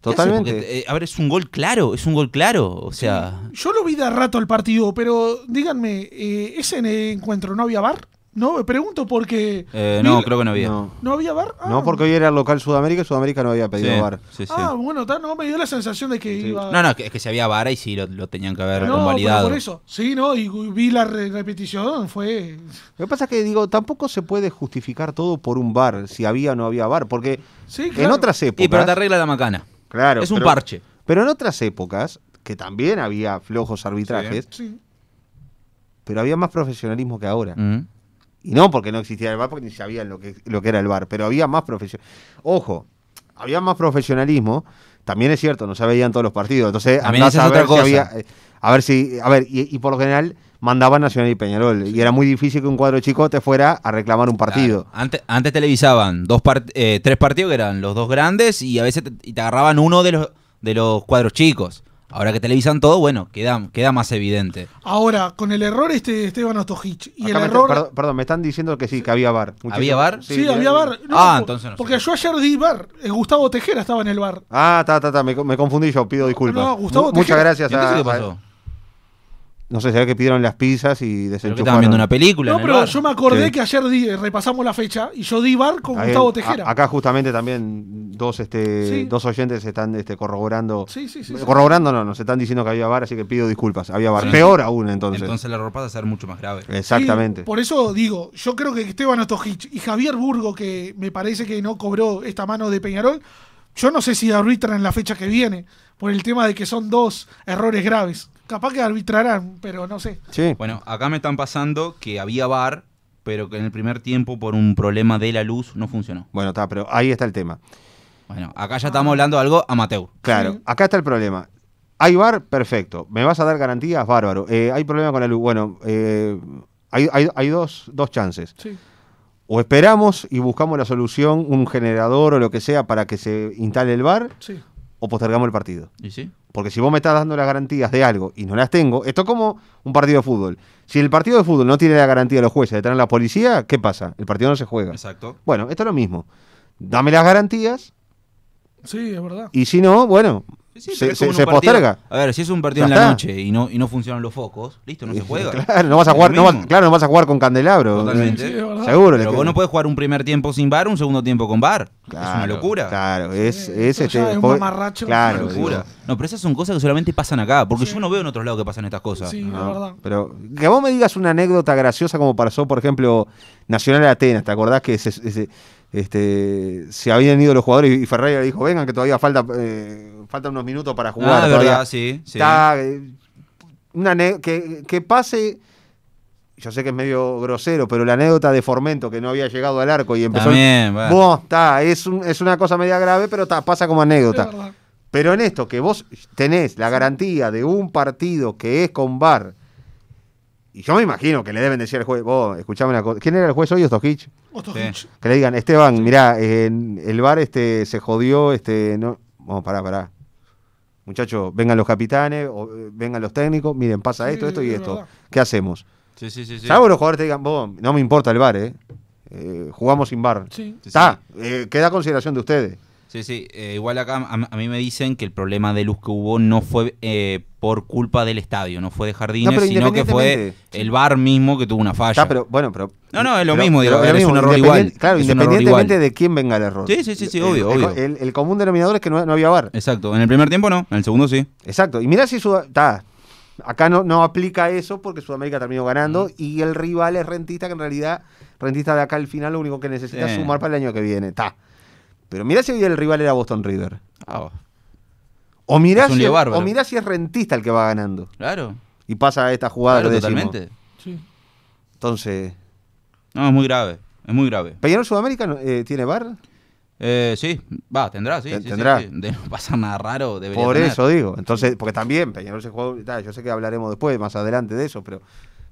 Totalmente. Eh, a ver, es un gol claro, es un gol claro. O sea. Yo lo vi de rato el partido, pero díganme, eh, ¿ese encuentro no había bar? No, me pregunto porque. Eh, no, creo que no había. ¿No, había bar? No, ah. porque hoy era local Sudamérica y Sudamérica no había pedido bar. Ah, bueno, no me dio la sensación de que iba. No, no, es que si había bar y sí lo, tenían que haber no, convalidado. por eso. Sí, no, y vi la repetición, fue. Lo que pasa es que, digo, tampoco se puede justificar todo por un bar, si había o no había bar, porque en otras épocas. Sí, pero te arregla la macana. Claro. Es un parche. Pero en otras épocas, que también había flojos arbitrajes, pero había más profesionalismo que ahora. Mm y no porque no existía el bar, porque ni sabían lo que, lo que era el bar, pero había más profesión. Ojo, había más profesionalismo. También es cierto, no se veían todos los partidos. Entonces, a ver, otra cosa. había, eh, a ver si. A ver, y, por lo general mandaban Nacional y Peñarol. Y era muy difícil que un cuadro chico te fuera a reclamar un partido. Antes, antes, televisaban dos part eh, tres partidos que eran los dos grandes y a veces te, y te agarraban uno de los, de los cuadros chicos. Ahora que televisan todo, bueno, queda, queda más evidente. Ahora, con el error este de Esteban Ostojic y el error... Perdón, me están diciendo que sí, que había bar. ¿Había bar? Sí, había bar. ah, entonces no Porque yo ayer di bar. Eh, Gustavo Tejera estaba en el bar. Ah, ta, ta, ta, me, me confundí yo, pido disculpas. No, Gustavo Tejera. Muchas gracias a, ¿Qué pasó? No sé, será que pidieron las pizzas y desenchufaron. estaban viendo una película. No, pero yo me acordé que ayer eh, repasamos la fecha y yo di bar con Gustavo Tejera. acá justamente también dos este dos oyentes están este, corroborando. Sí, sí, sí, corroborando no, nos están diciendo que había bar, así que pido disculpas. Había bar. Peor aún entonces. Entonces la ropa va a ser mucho más grave. Exactamente. por eso digo, yo creo que Esteban Otojich y Javier Burgo, que me parece que no cobró esta mano de Peñarol, yo no sé si arbitran en la fecha que viene por el tema de que son dos errores graves. Capaz que arbitrarán, pero no sé. Sí. Bueno, acá me están pasando que había VAR, pero que en el primer tiempo por un problema de la luz no funcionó. Bueno, está, pero ahí está el tema. Bueno, acá ya estamos hablando de algo amateur. Claro, acá está el problema. Hay VAR, perfecto. ¿Me vas a dar garantías? Bárbaro. Eh, hay problema con la luz. Bueno, eh, hay, hay, hay, dos, dos chances. Sí o esperamos y buscamos la solución, un generador o lo que sea para que se instale el bar, sí o postergamos el partido. ¿Y sí? Porque si vos me estás dando las garantías de algo y no las tengo, esto es como un partido de fútbol. Si el partido de fútbol no tiene la garantía de los jueces de tener la policía, ¿qué pasa? El partido no se juega. Exacto. Bueno, esto es lo mismo. Dame las garantías. Sí, es verdad. Y si no, bueno, se, posterga. A ver, si es un partido en la noche y no, y no funcionan los focos, listo, no se juega. claro, no vas a jugar, no claro, no vas a jugar con candelabro. Totalmente. Seguro. Pero vos no puedes jugar un primer tiempo sin bar, un segundo tiempo con bar. es una locura. Claro, es, es, es un mamarracho. Claro, una locura. No, pero esas son cosas que solamente pasan acá, porque yo no veo en otros lados que pasan estas cosas. Sí, verdad. Pero que vos me digas una anécdota graciosa como pasó, por ejemplo, Nacional de Atenas, ¿te acordás que este, se habían ido los jugadores y Ferreira dijo, vengan que todavía falta eh, faltan unos minutos para ah, jugar. Ah, sí. Está, eh, una que, pase yo sé que es medio grosero, pero la anécdota de Formento que no había llegado al arco y empezó. bueno. Vos, está, es, una cosa media grave, pero está, pasa como anécdota. Pero en esto, que vos tenés la garantía de un partido que es con VAR, y yo me imagino que le deben decir al juez, vos, escuchame una cosa. ¿Quién era el juez hoy, Ostojich? Ostojic. Que le digan, Esteban, mirá, eh, el VAR este, se jodió, este, no. Vamos, pará, pará muchachos, vengan los capitanes, o, eh, vengan los técnicos, miren, pasa esto, esto y esto. ¿Qué hacemos? Sí, sí, sí. sí. los jugadores te digan, no me importa el bar, eh, ¿eh? jugamos sin bar. Está, eh, queda consideración de ustedes. Sí, sí. Eh, igual acá a, mí me dicen que el problema de luz que hubo no fue eh, por culpa del estadio, no fue de jardines, sino que fue el bar mismo que tuvo una falla. bueno, pero, no, no, es lo mismo, es, un error igual. Claro, independientemente de quién venga el error. Sí, sí, sí, obvio, obvio. El, común denominador es que no, había bar. Exacto, en el primer tiempo no, en el segundo sí. Exacto, y mira si está acá no, no aplica eso porque Sudamérica terminó ganando mm. y el rival es Rentista, que en realidad Rentista de acá al final lo único que necesita es eh. sumar para el año que viene. Está. Pero mirá si hoy el rival era Boston River. Ah, o, mira si, o mirá si es rentista el que va ganando. Claro. Y pasa esta jugada claro, totalmente. Sí. Entonces. No, es muy grave. Es muy grave. ¿Peñarol Sudamérica eh, tiene bar? Eh, sí, va, tendrá, sí. Tendrá. De no pasar nada raro, debería Por eso digo. Entonces, porque también Peñarol se juega. Yo sé que hablaremos después, más adelante de eso, pero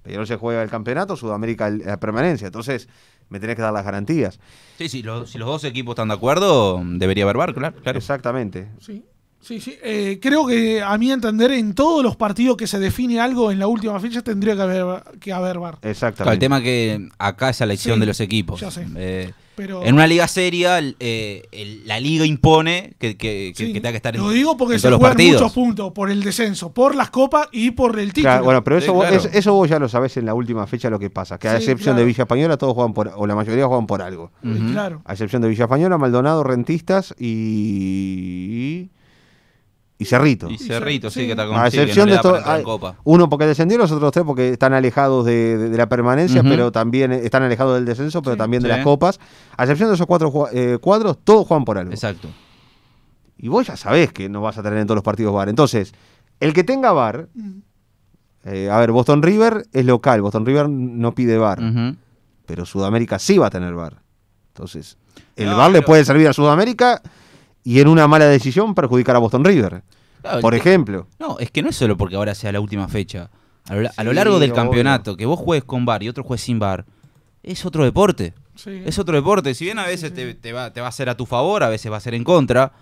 Peñarol se juega el campeonato, Sudamérica la eh, permanencia. Entonces, me tenés que dar las garantías. Sí, sí, si los dos equipos están de acuerdo, debería haber barco, claro. claro. Exactamente. Sí. Sí, sí. Eh, creo que, a mi entender, en todos los partidos que se define algo en la última fecha tendría que haber, que haber Exactamente. el tema que acá es la elección de los equipos. Eh, en una liga seria, eh, la liga impone que, tenga que estar en Lo digo porque se juegan muchos puntos por el descenso, por las copas y por el título. bueno, pero eso, vos, eso ya lo sabés en la última fecha lo que pasa. Que a excepción de Villa Española, todos juegan por, o la mayoría juegan por algo. Claro. A excepción de Villa Española, Maldonado, Rentistas y y Cerrito. Y Cerrito, sí, que está con A excepción de esto, uno porque descendió, los otros tres porque están alejados de, la permanencia, pero también están alejados del descenso, pero también de las copas. A excepción de esos cuatro eh, cuadros, todos juegan por algo. Exacto. Y vos ya sabés que no vas a tener en todos los partidos bar. Entonces, el que tenga bar. Eh, a ver, Boston River es local, Boston River no pide bar. Pero Sudamérica sí va a tener bar. Entonces, el bar le puede servir a Sudamérica y en una mala decisión perjudicar a Boston River. por ejemplo. No, es que no es solo porque ahora sea la última fecha. A lo, largo del campeonato, que vos juegues con bar y otro juegues sin bar, es otro deporte. Es otro deporte. Si bien a veces te, va, te va a ser a tu favor, a veces va a ser en contra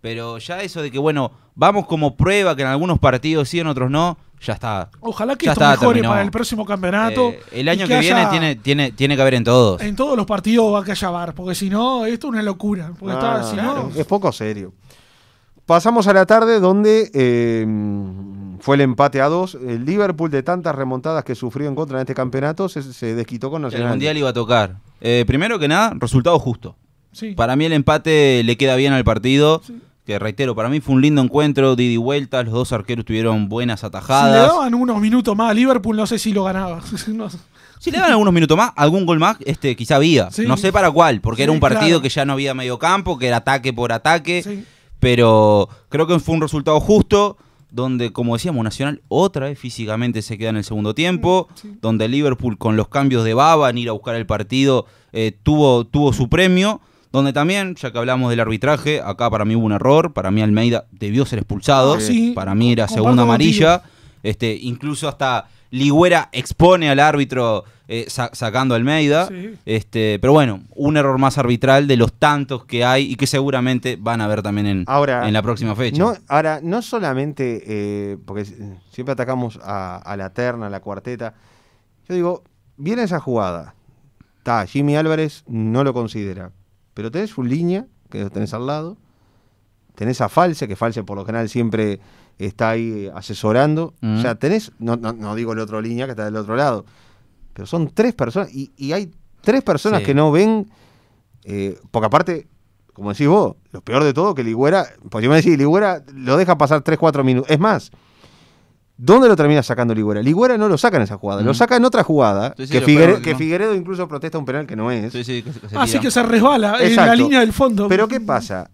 pero ya eso de que, bueno, vamos como prueba que en algunos partidos sí, en otros no, ya está. Ojalá que esto mejore para el próximo campeonato. Eh, el año que, viene tiene, tiene, tiene que haber en todos. En todos los partidos va a haya bar, porque si no, esto es una locura. Ah, es poco serio. Pasamos a la tarde donde em, fue el empate a dos. El Liverpool, de tantas remontadas que sufrió en contra en este campeonato, se, desquitó con Nacional. El Mundial iba a tocar. Eh, primero que nada, resultado justo. Para mí el empate le queda bien al partido. Que reitero, para mí fue un lindo encuentro, Didi y vuelta, los dos arqueros tuvieron buenas atajadas. Si le daban unos minutos más a Liverpool, no sé si lo ganaba. Si le daban algunos minutos más, algún gol más, este, quizá había. No sé para cuál, porque era un partido que ya no había medio campo, que era ataque por ataque. Pero creo que fue un resultado justo donde, como decíamos, Nacional otra vez físicamente se queda en el segundo tiempo, mm, donde Liverpool con los cambios de Baba en ir a buscar el partido eh, tuvo, tuvo su premio. Donde también, ya que hablamos del arbitraje, acá para mí hubo un error. Para mí Almeida debió ser expulsado. Ah, para mí era segunda amarilla. Este, incluso hasta Ligüera expone al árbitro eh, sacando a Almeida. Este, pero bueno, un error más arbitral de los tantos que hay y que seguramente van a ver también en, en la próxima fecha. ahora, no solamente, eh, porque siempre atacamos a, la terna, a la cuarteta. Yo digo, viene esa jugada. Está, Jimmy Álvarez no lo considera. Pero tenés línea que tenés al lado, tenés a False, que False por lo general siempre está ahí asesorando. Mm. O sea, tenés, no, digo la otra línea que está del otro lado, pero son tres personas, y, y hay tres personas que no ven, eh, porque aparte, como decís vos, lo peor de todo que Ligüera, pues yo me decís, Ligüera lo deja pasar tres, cuatro minutos, es más, ¿Dónde lo termina sacando Ligüera? Ligüera no lo saca en esa jugada, lo saca en otra jugada, que, Figueredo, incluso protesta un penal que no es. Así que se resbala en la línea del fondo. Pero ¿qué pasa?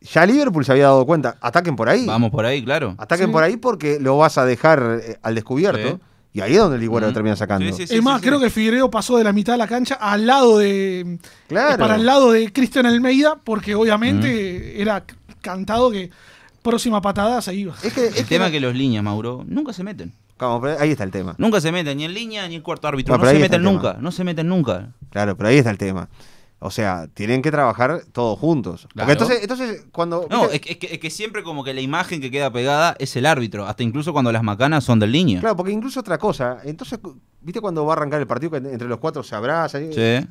Ya Liverpool se había dado cuenta, ataquen por ahí. Vamos por ahí, claro. Ataquen por ahí porque lo vas a dejar eh, al descubierto. Y ahí es donde Ligüera lo termina sacando. es más, creo que Figueredo pasó de la mitad de la cancha al lado de. Claro. Para el lado de Cristian Almeida, porque obviamente era cantado que próxima patada se iba. Es el tema que, que los líneas, Mauro, nunca se meten. ahí está el tema. Nunca se meten, ni en línea ni en cuarto árbitro. No, se meten nunca, no se meten nunca. Claro, pero ahí está el tema. O sea, tienen que trabajar todos juntos. Porque entonces, entonces, cuando. No, es que, siempre como que la imagen que queda pegada es el árbitro, hasta incluso cuando las macanas son del línea. Claro, porque incluso otra cosa. Entonces, ¿viste cuando va a arrancar el partido entre los cuatro se abrazan? Sí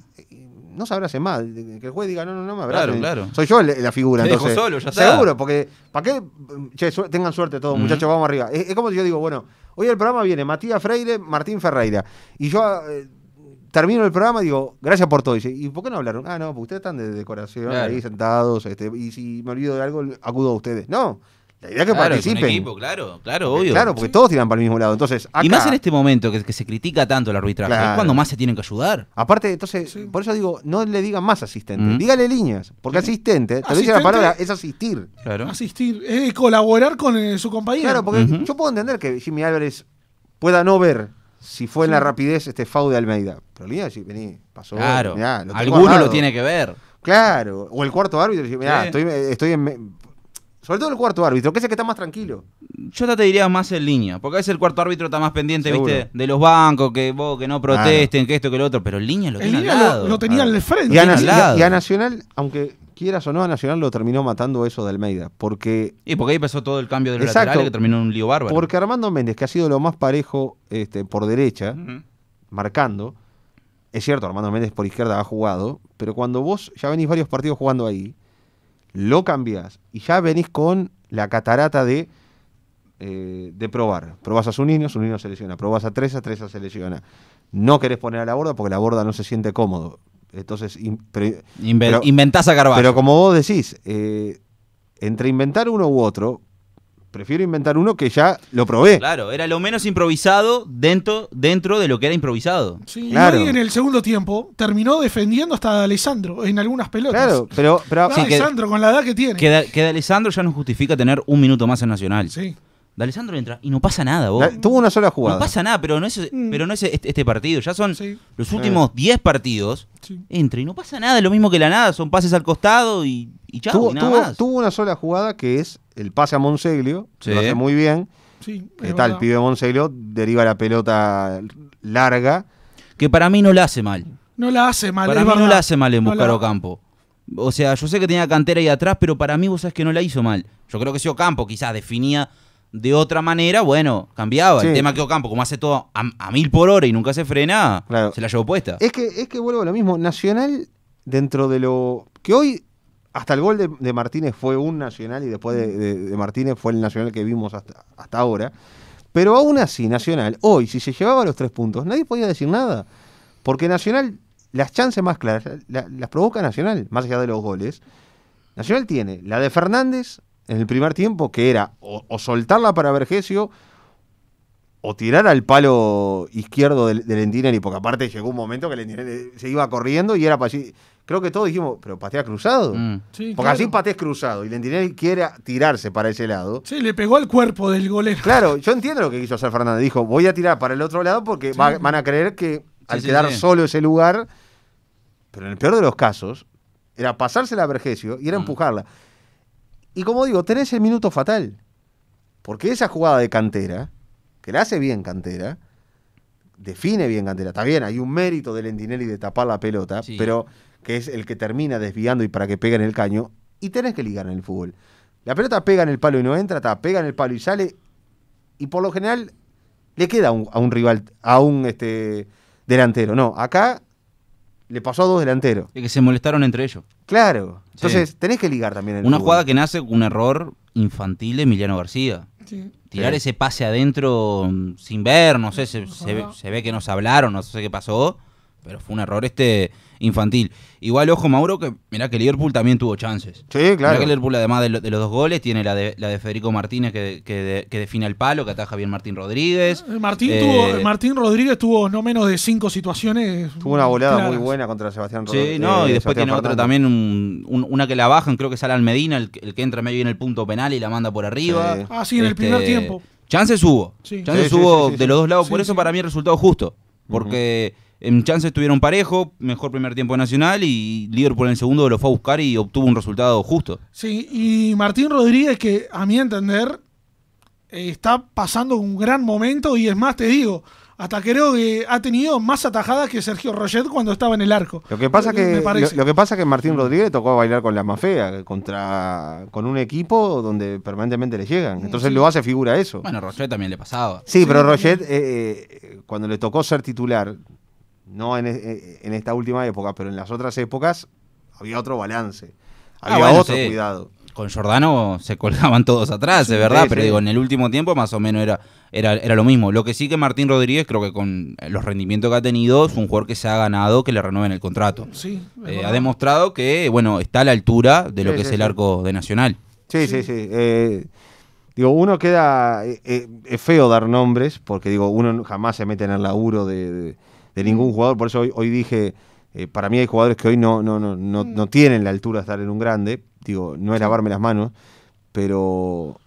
no se en más. Que el juez diga, no, no, no me Claro, claro. Soy yo la figura. solo, ya está. Seguro, porque ¿para qué? Che, tengan suerte todos, muchachos, vamos arriba. Es, como como yo digo, bueno, hoy el programa viene Matías Freire, Martín Ferreira. Y yo. Eh, termino el programa y digo, gracias por todo. Y ¿y por qué no hablaron? Ah, no, porque ustedes están de decoración ahí sentados, este, y si me olvido de algo, acudo a ustedes. No, la que claro, participen. claro, claro, obvio. Claro, porque todos tiran para el mismo lado. Entonces, y más en este momento que, se critica tanto el arbitraje, es cuando más se tienen que ayudar. Aparte, entonces, por eso digo, no le digan más asistente, mm. dígale líneas, porque asistente, te lo dice la palabra, es asistir. Asistir, es colaborar con eh, su compañero. Claro, porque yo puedo entender que Jimmy Álvarez pueda no ver si fue en la rapidez este FAU de Almeida. Pero líneas, vení, pasó. Claro, alguno lo tiene que ver. Claro, o el cuarto árbitro, mirá, estoy, estoy en sobre todo el cuarto árbitro, que es el que está más tranquilo. Yo te diría más el línea, porque a veces el cuarto árbitro está más pendiente, viste, de los bancos, que vos, que no protesten, que esto, que lo otro, pero el línea lo tiene al lado. tenía al frente. Y a, Nacional, aunque quieras o no, a Nacional lo terminó matando eso de Almeida, porque... Y porque ahí pasó todo el cambio de los exacto, que terminó en un lío bárbaro. Porque Armando Méndez, que ha sido lo más parejo este, por derecha, marcando, es cierto, Armando Méndez por izquierda ha jugado, pero cuando vos ya venís varios partidos jugando ahí lo cambias y ya venís con la catarata de, eh, de probar. Probás a su niño, su niño se lesiona. Probás a tres, a tres se lesiona. No querés poner a la borda porque la borda no se siente cómodo. Entonces, inventás a Carvalho. Pero como vos decís, eh, entre inventar uno u otro, prefiero inventar uno que ya lo probé. Claro, era lo menos improvisado dentro, dentro de lo que era improvisado. Sí, claro. y en el segundo tiempo terminó defendiendo hasta a Alessandro en algunas pelotas. Claro, pero. Alessandro, con la edad que tiene. Que, que Alessandro ya no justifica tener un minuto más en Nacional. Sí. D'Alessandro entra y no pasa nada, tuvo una sola jugada. No pasa nada, pero no es, mm. pero no es este, este partido. Ya son los últimos 10 partidos. Entra y no pasa nada. Es Lo mismo que la nada. Son pases al costado y, y Tuvo, nada tuvo, una sola jugada que es el pase a Monseglio. Lo hace muy bien. Está El pibe Monseglio deriva la pelota larga. Que para mí no la hace mal. No la hace mal. Para mí no la hace mal en buscar Ocampo. O sea, yo sé que tenía cantera ahí atrás, pero para mí vos sabés que no la hizo mal. Yo creo que si Ocampo quizás definía de otra manera, bueno, cambiaba. El tema que Ocampo, como hace todo a, mil por hora y nunca se frena, se la llevó puesta. Es que, es que vuelvo a lo mismo. Nacional, dentro de lo que hoy, hasta el gol de, Martínez fue un Nacional y después de, Martínez fue el Nacional que vimos hasta, ahora. Pero aún así, Nacional, hoy, si se llevaba los tres puntos, nadie podía decir nada. Porque Nacional, las chances más claras las provoca Nacional, más allá de los goles. Nacional tiene la de Fernández, en el primer tiempo, que era o, soltarla para Vergesio o tirar al palo izquierdo del, del porque aparte llegó un momento que el eh, se iba corriendo y era para así. Creo que todos dijimos, pero patea cruzado. Mm. porque así patea cruzado y el quiere tirarse para ese lado. Sí, le pegó al cuerpo del golero. Claro, yo entiendo lo que quiso hacer Fernández. Dijo, voy a tirar para el otro lado porque van a creer que al quedar solo ese lugar. Pero en el peor de los casos, era pasársela a Vergesio y era mm. empujarla. Y como digo, tenés el minuto fatal. Porque esa jugada de cantera, que la hace bien cantera, define bien cantera. Está bien, hay un mérito del y de tapar la pelota, pero que es el que termina desviando y para que pegue en el caño. Y tenés que ligar en el fútbol. La pelota pega en el palo y no entra, pega en el palo y sale. Y por lo general le queda a un rival, a un este, delantero. No, acá le pasó a dos delanteros. Y que se molestaron entre ellos. Claro. Entonces, tenés que ligar también. Una jugada que nace con un error infantil de Emiliano García. Tirar ese pase adentro mm, sin ver, no sé, se, se, ve que nos hablaron, no sé qué pasó, pero fue un error este infantil. Igual, ojo, Mauro, que mirá que Liverpool también tuvo chances. Sí, claro. Mirá que Liverpool, además de, los dos goles, tiene la de, Federico Martínez que, que, define el palo, que ataja bien Martín Rodríguez. Eh, Martín, eh, Martín Rodríguez tuvo no menos de cinco situaciones. Tuvo una volada muy buena contra Sebastián Rodríguez. Sí, no, y eh, después tiene otra también, una que la bajan, creo que sale al Medina, el, que entra medio en el punto penal y la manda por arriba. Ah, sí, en el primer este, tiempo. Chances hubo. Chances hubo de los dos lados. por eso para mí el resultado justo. Porque. En chance tuvieron parejo, mejor primer tiempo nacional y Liverpool en el segundo lo fue a buscar y obtuvo un resultado justo. Sí, y Martín Rodríguez, que a mi entender eh, está pasando un gran momento y es más, te digo, hasta creo que ha tenido más atajadas que Sergio Roget cuando estaba en el arco. Lo que pasa eh, que lo, que pasa que Martín Rodríguez tocó bailar con la mafea contra con un equipo donde permanentemente le llegan. Entonces lo hace figura eso. Bueno, Roget también le pasaba. Sí, pero Roget eh, cuando le tocó ser titular no e, e, en, esta última época, pero en las otras épocas había otro balance. Ah, había otro cuidado. Con Jordano se colgaban todos atrás, es verdad, pero digo, en el último tiempo más o menos era, era, era lo mismo. Lo que sí que Martín Rodríguez, creo que con eh, los rendimientos que ha tenido, es un jugador que se ha ganado que le renueven el contrato. Sí. Eh, ha demostrado que, bueno, está a la altura de lo que es el arco de Nacional. Sí, sí, sí. Eh, digo, uno queda. feo dar nombres, porque digo, uno jamás se mete en el laburo de, de ningún mm. jugador. Por eso hoy, dije, eh, para mí hay jugadores que hoy no, no, no, mm. no, tienen la altura de estar en un grande. Digo, no es lavarme las manos, pero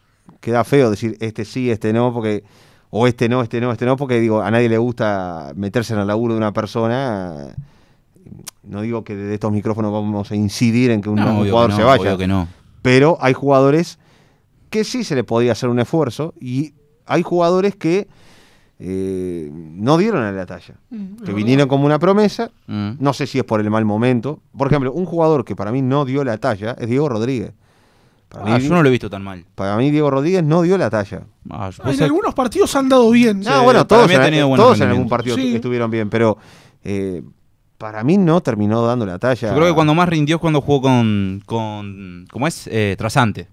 queda feo decir este sí, este no, porque o este no, este no, este no, porque digo, a nadie le gusta meterse en el laburo de una persona. No digo que de estos micrófonos vamos a incidir en que un, jugador se vaya. Que no. Pero hay jugadores que sí se le podía hacer un esfuerzo y hay jugadores que eh, no dieron a la talla. Mm, que vinieron como una promesa, mm. no sé si es por el mal momento. Por ejemplo, un jugador que para mí no dio la talla es Diego Rodríguez. Ah, yo no lo he visto tan mal. Para mí Diego Rodríguez no dio la talla. Ah, ah, en algunos partidos han dado bien. todos, en, algún partido estuvieron bien, pero eh, para mí no terminó dando la talla. Yo creo que cuando más rindió es cuando jugó con, con ¿cómo es? Eh, Trasante.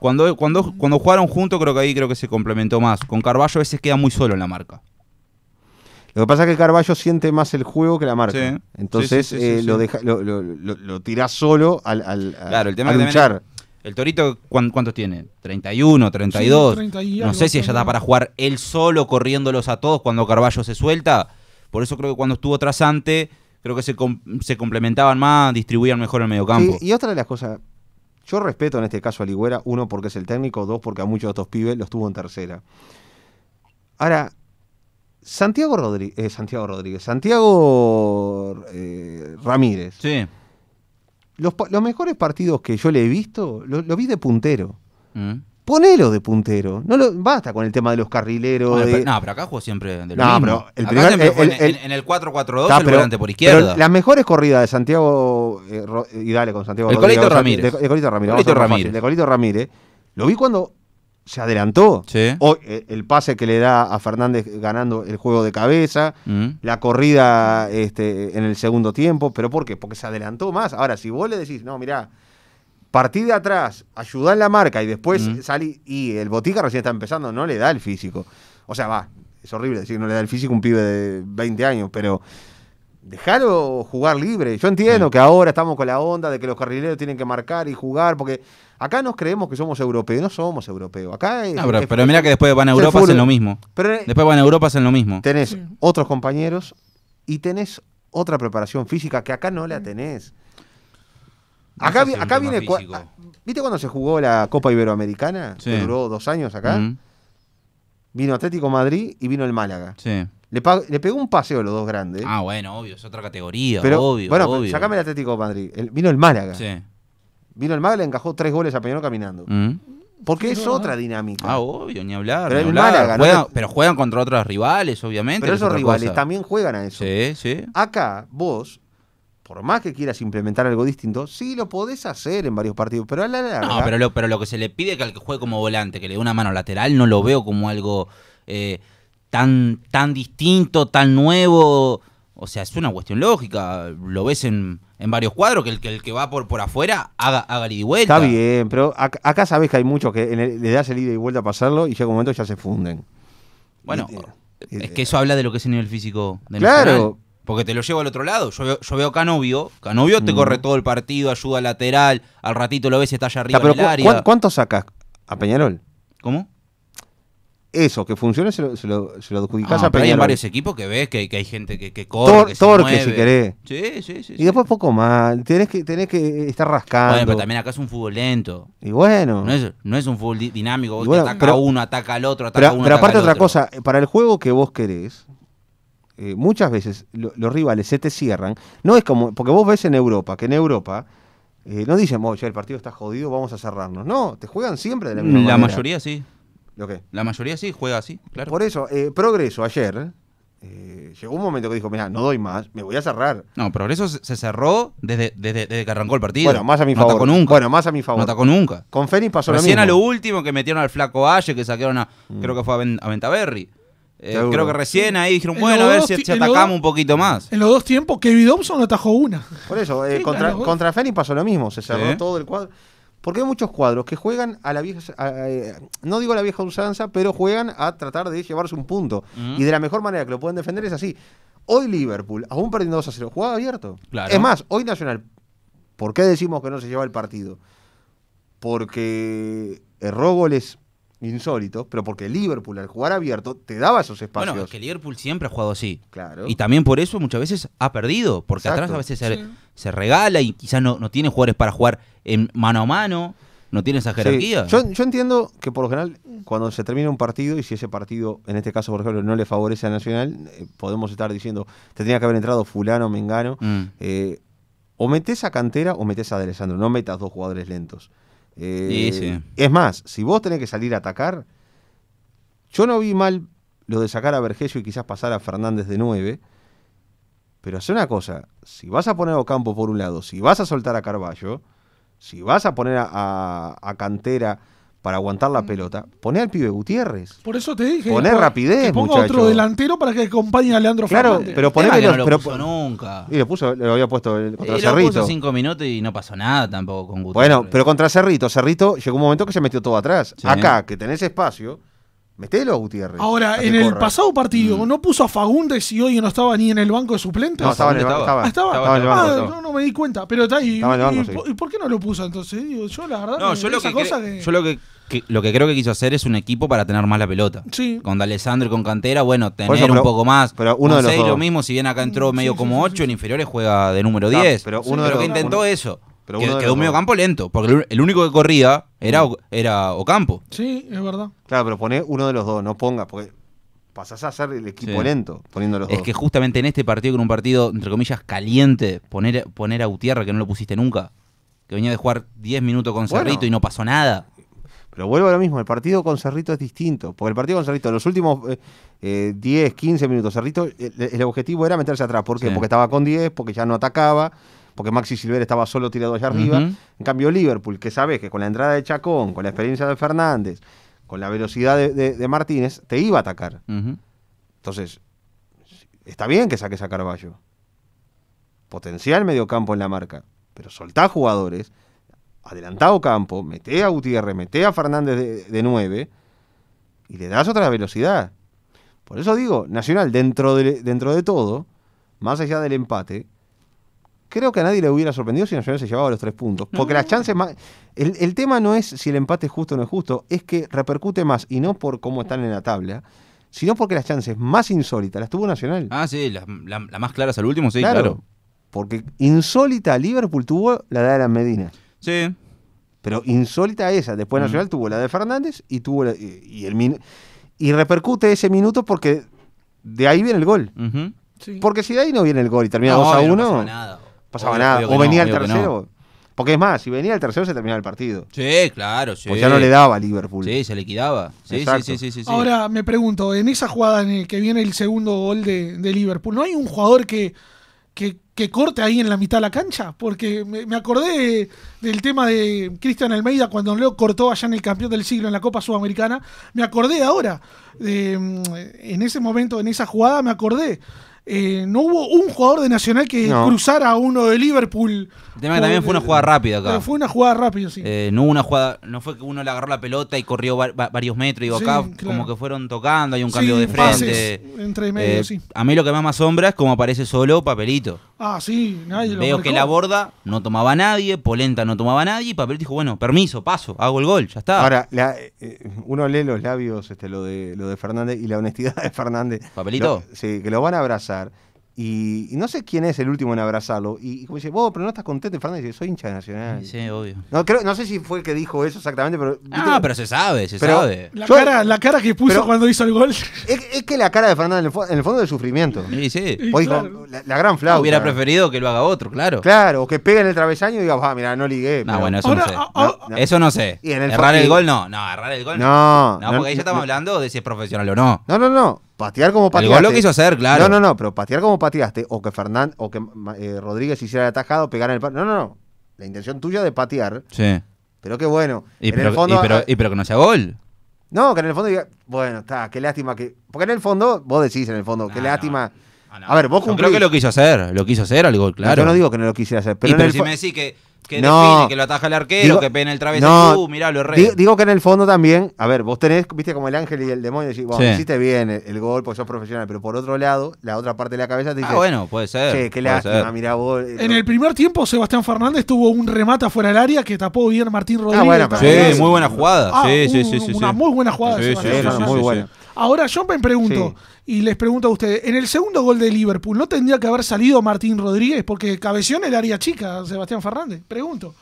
Cuando, cuando, jugaron juntos, creo que ahí creo que se complementó más. Con Carballo a veces queda muy solo en la marca. Lo que pasa es que Carballo siente más el juego que la marca. Entonces eh, lo, lo, lo, tirás solo al, al el tema luchar. El Torito, ¿cuántos tiene? 31, 32. no sé si ya está para jugar él solo corriéndolos a todos cuando Carballo se suelta. Por eso creo que cuando estuvo trasante, creo que se, complementaban más, distribuían mejor el mediocampo. y otra de las cosas, yo respeto en este caso a Ligüera, uno, porque es el técnico, dos, porque a muchos de estos pibes los tuvo en tercera. Ahora, Santiago Rodríguez, eh, Santiago Rodríguez, Santiago eh, Ramírez. Sí. Los, mejores partidos que yo le he visto, lo vi de puntero. Mm ponelo de puntero. No basta con el tema de los carrileros. no, pero acá jugó siempre de lo no, mismo. el acá siempre en, el 4-4-2 el volante por izquierda. las mejores corridas de Santiago eh, y dale con Santiago El Colito Ramírez. De, Colito Ramírez. Colito Ramírez. De Colito Ramírez. Lo vi cuando se adelantó. Sí. O, eh, el pase que le da a Fernández ganando el juego de cabeza, mm. la corrida este, en el segundo tiempo. ¿Pero por qué? Porque se adelantó más. Ahora, si vos le decís, no, mirá, partir de atrás, ayudar en la marca y después salí. salir. Y el Botica recién está empezando, no le da el físico. O sea, va, es horrible decir que no le da el físico a un pibe de 20 años, pero dejarlo jugar libre. Yo entiendo que ahora estamos con la onda de que los carrileros tienen que marcar y jugar, porque acá nos creemos que somos europeos, no somos europeos. Acá ah, pero, mira que después van a Europa hacen lo mismo. después van a Europa hacen lo mismo. Tenés otros compañeros y tenés otra preparación física que acá no la tenés. Acá, viene. Ah, ¿Viste cuando se jugó la Copa Iberoamericana? Que duró dos años acá. Mm. Vino Atlético Madrid y vino el Málaga. Sí. Le, pegó un paseo a los dos grandes. Ah, bueno, obvio, es otra categoría. Pero, obvio, bueno, sacame el Atlético Madrid. vino el Málaga. Sí. Vino el Málaga, le encajó tres goles a Peñarol caminando. Mm. Porque es otra dinámica. Ah, obvio, ni hablar. Pero, ni Málaga, no pero juegan contra otros rivales, obviamente. Pero esos rivales también juegan a eso. Sí, sí. Acá, vos, por más que quieras implementar algo distinto, sí lo podés hacer en varios partidos, pero No, pero lo, que se le pide que el que juegue como volante, que le dé una mano lateral, no lo veo como algo eh, tan, tan distinto, tan nuevo. O sea, es una cuestión lógica. Lo ves en, varios cuadros, que el, que el que va por, por afuera haga, haga ida y vuelta. Está bien, pero acá, sabes que hay muchos que le das el ida y vuelta a pasarlo y llega un momento ya se funden. Bueno, eh, es eh, que eso habla de lo que es el nivel físico del Claro, porque te lo llevo al otro lado. Yo, yo veo Canovio. Canovio te corre todo el partido, ayuda lateral. Al ratito lo ves y está allá arriba en área. ¿Cuánto sacas a Peñarol? ¿Cómo? eso, que funcione, se lo, se ah, a Peñarol. hay varios equipos que ves que, hay gente que, corre, torque, si querés. Sí, sí, sí. Y después poco más. Tenés que, tenés que estar rascando. Bueno, pero también acá es un fútbol lento. Y bueno. No es, un fútbol dinámico. ataca uno, ataca al otro, ataca pero, uno, Pero aparte, otra cosa, eh, para el juego que vos querés, eh, muchas veces los rivales se te cierran. No es como, porque vos ves en Europa, que en Europa eh, no dicen, oh, el partido está jodido, vamos a cerrarnos. No, te juegan siempre de la misma mm, la mayoría sí. ¿Lo qué? La mayoría sí, juega así, claro. Por eso, eh, Progreso ayer, llegó un momento que dijo, mira, no doy más, me voy a cerrar. No, Progreso se cerró desde, que arrancó el partido. Bueno, más a mi no favor. nunca. Bueno, más a mi favor. No nunca. Con Fénix pasó Recién lo mismo. a lo último que metieron al flaco Valle que saquearon a, mm. creo que fue a, ben, a eh, creo que recién ahí dijeron, bueno, a ver si, atacamos un poquito más. En los dos tiempos, Kevin Dobson atajó una. Por eso, contra, eh, claro. contra pasó lo mismo, se cerró todo el cuadro. Porque hay muchos cuadros que juegan a la vieja, eh, no digo a la vieja usanza, pero juegan a tratar de llevarse un punto. Y de la mejor manera que lo pueden defender es así. Hoy Liverpool, aún perdiendo 2 a 0, jugaba abierto. Es más, hoy Nacional, ¿por qué decimos que no se lleva el partido? Porque erró goles insólito, pero porque Liverpool al jugar abierto te daba esos espacios. Bueno, es que Liverpool siempre ha jugado así. Claro. Y también por eso muchas veces ha perdido, porque atrás a veces se, regala y quizás no, no, tiene jugadores para jugar en mano a mano, no tiene esa jerarquía. Yo, entiendo que por lo general cuando se termina un partido y si ese partido, en este caso por ejemplo, no le favorece a Nacional, eh, podemos estar diciendo, tenía que haber entrado fulano, mengano. Mm. Eh, o metes a Cantera o metes a Alessandro, no metas dos jugadores lentos. Eh, es más, si vos tenés que salir a atacar, yo no vi mal lo de sacar a Vergesio y quizás pasar a Fernández de 9. Pero hace una cosa, si vas a poner a Ocampo por un lado, si vas a soltar a Carballo, si vas a poner a, a Cantera para aguantar la mm. pelota, poné al pibe Gutiérrez. Por eso te dije. Poné rapidez, pongo otro delantero para que acompañe a Leandro Fernández. Claro, pero poné que no lo pero, puso nunca. Y lo puso, lo había puesto el, contra y eh, Cerrito. Lo puso cinco minutos y no pasó nada tampoco con Gutiérrez. Bueno, pero contra Cerrito, Cerrito llegó un momento que se metió todo atrás. Acá, que tenés espacio, Metelo a Gutiérrez. Ahora, en el pasado partido, mm. ¿no puso a Fagundes y hoy no estaba ni en el banco de suplentes? No, estaba en el banco. Estaba, estaba, no, me di cuenta. Pero está Y, por, qué no lo puso entonces? yo la verdad. No, yo lo que, lo que, lo que creo que quiso hacer es un equipo para tener más la pelota. Sí. Con D'Alessandro y con Cantera, bueno, tener un poco más. Pero uno de los seis, lo mismo, si bien acá entró medio como 8, en inferiores juega de número 10. pero uno de que intentó eso quedó, medio campo lento, porque el único que corría era, era Ocampo. Sí, es verdad. Claro, pero poné uno de los dos, no ponga, porque pasás a ser el equipo lento poniendo los es que justamente en este partido, con un partido, entre comillas, caliente, poner, poner a Gutiérrez, que no lo pusiste nunca, que venía de jugar 10 minutos con Cerrito y no pasó nada. Pero vuelvo a lo mismo, el partido con Cerrito es distinto. Porque el partido con Cerrito, los últimos 10, eh, 15 eh, minutos, Cerrito, el, objetivo era meterse atrás. ¿Por Porque estaba con 10, porque ya no atacaba, porque Maxi Silver estaba solo tirado allá arriba. En cambio, Liverpool, que sabes que con la entrada de Chacón, con la experiencia de Fernández, con la velocidad de, Martínez, te iba a atacar. Entonces, está bien que saques a Carballo. Potencial mediocampo en la marca, pero soltá jugadores, adelantado campo, mete a Gutiérrez, mete a Fernández de, 9 y le das otra velocidad. Por eso digo, Nacional, dentro de, dentro de todo, más allá del empate, creo que a nadie le hubiera sorprendido si Nacional se llevaba los tres puntos. Porque las chances más. El, tema no es si el empate es justo o no es justo, es que repercute más, y no por cómo están en la tabla, sino porque las chances más insólitas las tuvo Nacional. Ah, sí, las la, más claras al último, sí, claro, claro. Porque insólita Liverpool tuvo la de las Medina. Sí. Pero insólita esa. Después mm. Nacional tuvo la de Fernández y tuvo y, el min, y repercute ese minuto porque de ahí viene el gol. Porque si de ahí no viene el gol y terminamos a uno pasaba nada. O venía el tercero. Porque es más, si venía el tercero se terminaba el partido. Sí, claro, sí. O ya no le daba a Liverpool. Sí, se quitaba Sí, sí, sí, sí, Ahora me pregunto, en esa jugada en el que viene el segundo gol de, Liverpool, ¿no hay un jugador que, que, corte ahí en la mitad de la cancha? Porque me, acordé del tema de Cristian Almeida cuando Leo cortó allá en el campeón del siglo en la Copa Sudamericana. Me acordé ahora, en ese momento, en esa jugada, me acordé eh, no hubo un jugador de Nacional que cruzara a uno de Liverpool. también fue una jugada rápida acá. fue una jugada rápida, sí. Eh, no una jugada, no fue que uno le agarró la pelota y corrió varios metros. y acá como que fueron tocando, hay un cambio de frente. entre medio, eh, sí. A mí lo que más me asombra es como aparece solo papelito. Ah, sí, nadie lo Veo que la borda no tomaba nadie, Polenta no tomaba nadie, y Papelito dijo, bueno, permiso, paso, hago el gol, ya está. Ahora, la, eh, uno lee los labios, este, lo de lo de Fernández y la honestidad de Fernández. Papelito. sí, que lo van a abrazar. Y, no sé quién es el último en abrazarlo. Y, me como dice, vos, pero no estás contento, Fernández. Dice, soy hincha de nacional. Sí, obvio. No, creo, no sé si fue el que dijo eso exactamente, pero. Ah, pero se sabe, se sabe. La, cara, la cara que puso cuando hizo el gol. Es, que la cara de Fernández en el, fondo de sufrimiento. Sí, sí. O la, gran flauta. hubiera preferido que lo haga otro, claro. Claro, o que pegue en el travesaño y diga, ah, mira, no ligué. No, bueno, ah, ah, ah. eso no sé. eso no sé. el errar el gol no. No, errar el gol no. No, porque ahí ya estamos hablando de si es profesional o no. No, no, no patear como pateaste. lo quiso hacer, claro. No, no, no, pero patear como pateaste, o que o que eh, Rodríguez hiciera el atajado, pegar en el. No, no, no. La intención tuya de patear. Sí. Pero qué bueno. Y, pero, fondo, ah, y, pero, que no sea gol. No, que en el fondo diga, bueno, está, qué lástima que. Porque en el fondo, vos decís en el fondo, qué lástima. Ah, a ver, vos cumplís. creo que lo quiso hacer, lo quiso hacer algo, claro. yo no digo que no lo quisiera hacer, pero, pero si me decís que, que no, define, que lo ataja el arquero, que pena el travesaño, no, uh, mirá, lo erré. Digo, que en el fondo también, a ver, vos tenés, viste, como el ángel y el demonio, decís, bueno, hiciste bien el, gol, porque sos profesional, pero por otro lado, la otra parte de la cabeza te ah, dice. Ah, bueno, puede ser. Sí, qué lástima, mirá vos. Eh, en el primer tiempo, Sebastián Fernández tuvo un remate afuera del área que tapó bien Martín ah, Rodríguez. Ah, bueno, sí, muy buena jugada. sí, sí, uh, sí, sí, Una muy buena jugada. Sí, sí, sí, muy buena. Ahora yo me pregunto, y les pregunto a ustedes, en el segundo gol de Liverpool, ¿no tendría que haber salido Martín Rodríguez? Porque cabeció en el área chica, Sebastián Fernández, pregunto.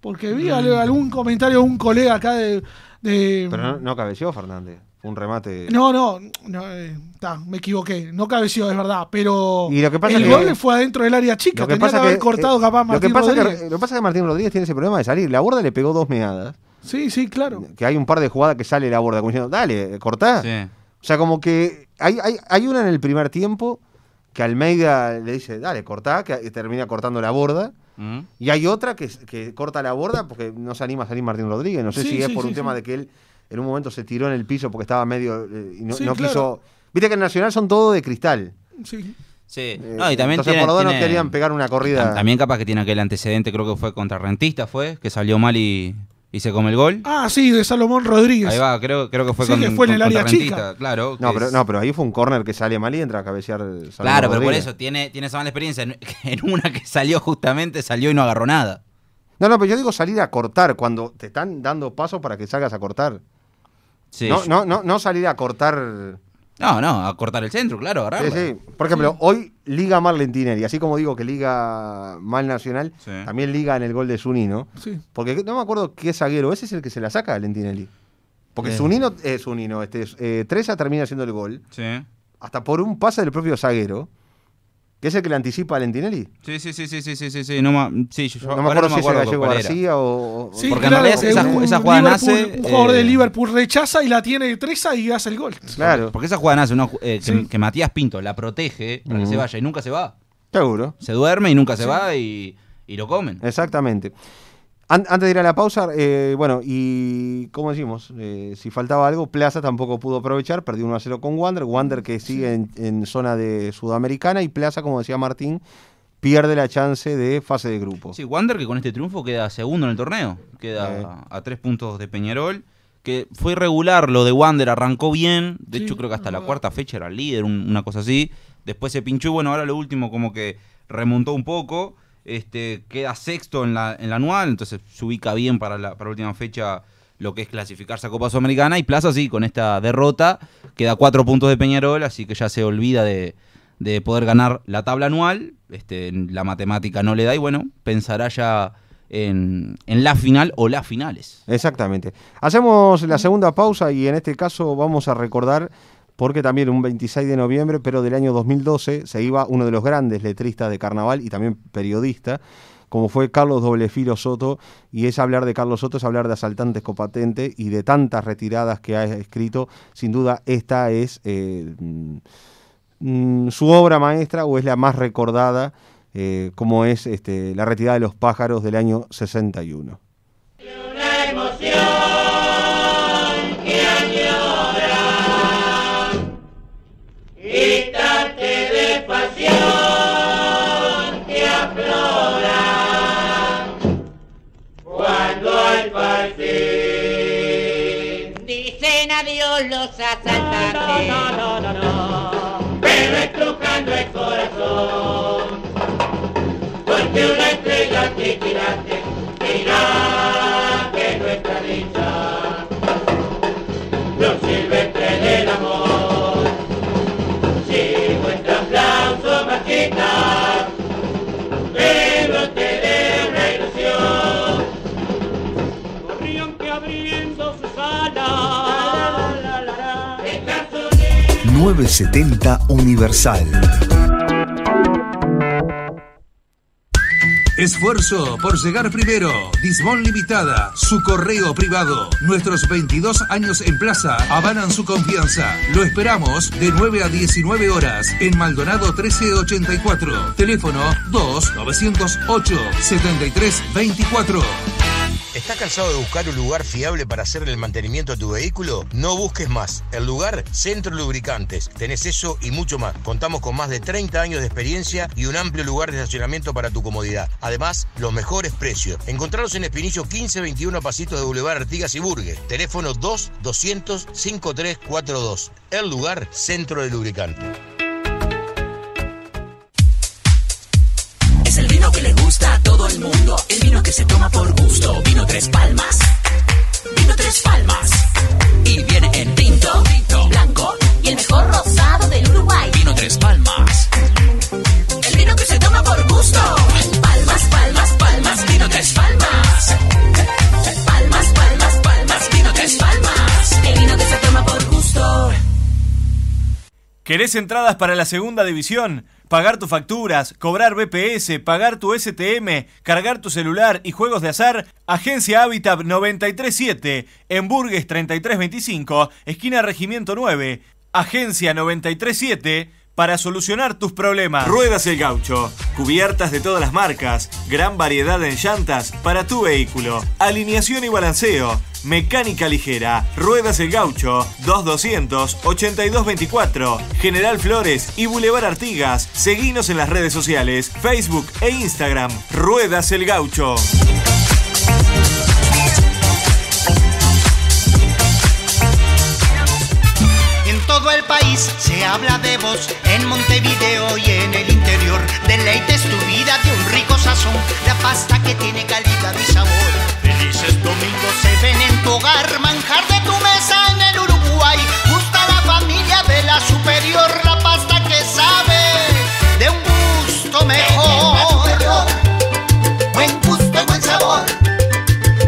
Porque vi mm. algún comentario de un colega acá de... Pero no, cabeció Fernández un remate. No, no, eh, me equivoqué. No cabeció, es verdad, pero el gol fue adentro del área chica. tenía cortado lo que pasa lo que pasa es que Martín Rodríguez tiene ese problema de salir. La borda le pegó dos meadas. Sí, sí, claro. Que hay un par de jugadas que sale la borda, como dale, cortá. O sea, como que hay, hay, una en el primer tiempo que Almeida le dice, dale, cortá, que termina cortando la borda. Mm. Y hay otra que, que, corta la borda porque no se anima a salir Martín Rodríguez. No sé si es por un tema de que él en un momento se tiró en el piso porque estaba medio. Eh, y no, quiso. Viste que en Nacional son todo de cristal. Sí. Sí. Eh, y también Entonces, por lo no querían pegar una corrida. También capaz que tiene aquel antecedente, creo que fue contra Rentista, fue, que salió mal y y se come el gol. Ah, sí, de Salomón Rodríguez. Ahí va, creo, que fue que fue en el área chica. Claro. No pero, no, pero ahí fue un corner que sale mal y entra a cabecear Salomón Claro, pero por eso tiene, tiene esa mala experiencia. En, una que salió justamente, salió y no agarró nada. No, no, pero yo digo salir a cortar cuando te están dando paso para que salgas a cortar. Sí. No, no, no, no salir a cortar no, no, a cortar el centro, claro, ahora Sí, sí. Por ejemplo, hoy liga y así como digo que liga mal Nacional, también liga en el gol de Zunino. Sí. Porque no me acuerdo qué zaguero, ese es el que se la saca a Lentinelli. Porque Sunino, eh. Zunino, es eh, Zunino, este, eh, Treza termina haciendo el gol. Sí. Hasta por un pase del propio zaguero. ¿Que es el que le anticipa a Lentinelli? Sí, sí, sí, sí, sí, sí, sí, sí. No, sí, yo, no me acuerdo, no o... Sí, Porque en realidad eh, esa, esa jugada nace... Un jugador de eh, Liverpool rechaza y la tiene de y hace el gol. Claro. Porque esa jugada nace, eh, que, Matías Pinto la protege para que se vaya y nunca se va. Seguro. Se duerme y nunca se va y, y lo comen. Exactamente antes de ir a la pausa, eh, bueno, y como decimos, eh, si faltaba algo, Plaza tampoco pudo aprovechar, perdió 1 a 0 con Wander, Wander que sigue en, zona de Sudamericana y Plaza, como decía Martín, pierde la chance de fase de grupo. Sí, Wander que con este triunfo queda segundo en el torneo, queda eh. a, tres puntos de Peñarol, que fue irregular lo de Wander, arrancó bien, de hecho creo que hasta la cuarta fecha era líder, una cosa así, después se pinchó y bueno, ahora lo último como que remontó un poco. Este, queda sexto en la, en la anual, entonces se ubica bien para la, para última fecha lo que es clasificarse a Copa Sudamericana. Y Plaza, sí, con esta derrota, queda cuatro puntos de Peñarol, así que ya se olvida de, poder ganar la tabla anual. Este, la matemática no le da y bueno, pensará ya en, en, la final o las finales. Exactamente. Hacemos la segunda pausa y en este caso vamos a recordar porque también un 26 de noviembre, pero del año 2012, se iba uno de los grandes letristas de carnaval y también periodista, como fue Carlos Doblefilo Soto, y es hablar de Carlos Soto, es hablar de asaltantes copatente y de tantas retiradas que ha escrito, sin duda esta es eh, mm, su obra maestra o es la más recordada, eh, como es este, la retirada de los pájaros del año 61. que aflora cuando al partir dicen adiós los asaltantes. pero estrujando el corazón porque una estrella que tiraste, tiraste. 970 Universal. Esfuerzo por llegar primero. Dismón Limitada, su correo privado. Nuestros 22 años en plaza avalan su confianza. Lo esperamos de 9 a 19 horas en Maldonado 1384. Teléfono 2 908 7324. ¿Estás cansado de buscar un lugar fiable para hacer el mantenimiento de tu vehículo? No busques más. El lugar, Centro Lubricantes. Tenés eso y mucho más. Contamos con más de 30 años de experiencia y un amplio lugar de estacionamiento para tu comodidad. Además, los mejores precios. Encontrarlos en Espinillo 1521 a pasitos de Boulevard Artigas y Burgues. Teléfono 2 200 5342. El lugar, Centro de Lubricantes. el vino que se toma por gusto. Vino Tres Palmas. Vino Tres Palmas. Y viene en tinto, tinto, blanco y el mejor rosado del Uruguay. Vino Tres Palmas. El vino que se toma por gusto. Palmas, palmas, palmas, vino Tres Palmas. Palmas, palmas, palmas, vino Tres Palmas. El vino que se toma por gusto. ¿Querés entradas para la segunda división? pagar tus facturas, cobrar BPS, pagar tu STM, cargar tu celular y juegos de azar, Agencia Habitat 937, en Burgues 3325, esquina Regimiento 9, Agencia 937, para solucionar tus problemas. Ruedas El Gaucho, cubiertas de todas las marcas, gran variedad en llantas para tu vehículo, alineación y balanceo Mecánica Ligera, Ruedas El Gaucho, 2200-8224, General Flores y Boulevard Artigas. Seguinos en las redes sociales, Facebook e Instagram, Ruedas El Gaucho. En todo el país se habla de vos En Montevideo y en el interior Deleites tu vida de un rico sazón La pasta que tiene calidad y sabor Felices domingos se ven en tu hogar, manjar de tu mesa en el Uruguay. Gusta la familia de la superior, la pasta que sabe de un gusto mejor. buen gusto y buen sabor.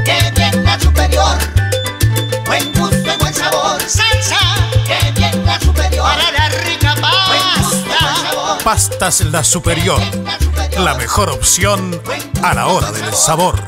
Que bien la superior, buen gusto y buen sabor. Salsa, que bien la superior. Para la rica pasta. Buen la superior, la mejor opción a la hora del sabor.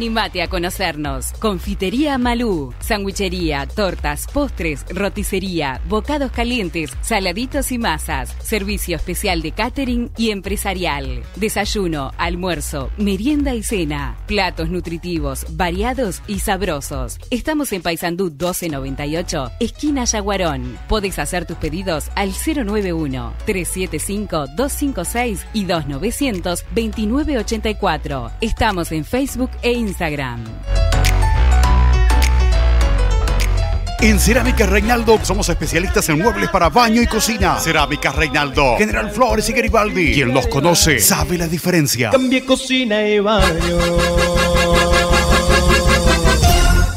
Animate a conocernos. Confitería Malú, sandwichería, tortas, postres, roticería, bocados calientes, saladitos y masas, servicio especial de catering y empresarial. Desayuno, almuerzo, merienda y cena. Platos nutritivos, variados y sabrosos. Estamos en Paysandú 1298, esquina Yaguarón. Podés hacer tus pedidos al 091 375 256 y 2900 2984. Estamos en Facebook e Instagram Instagram. En Cerámica Reinaldo somos especialistas en muebles para baño y cocina. Cerámica Reinaldo, General Flores y Garibaldi. Quien los conoce sabe la diferencia. Cambie cocina y baño.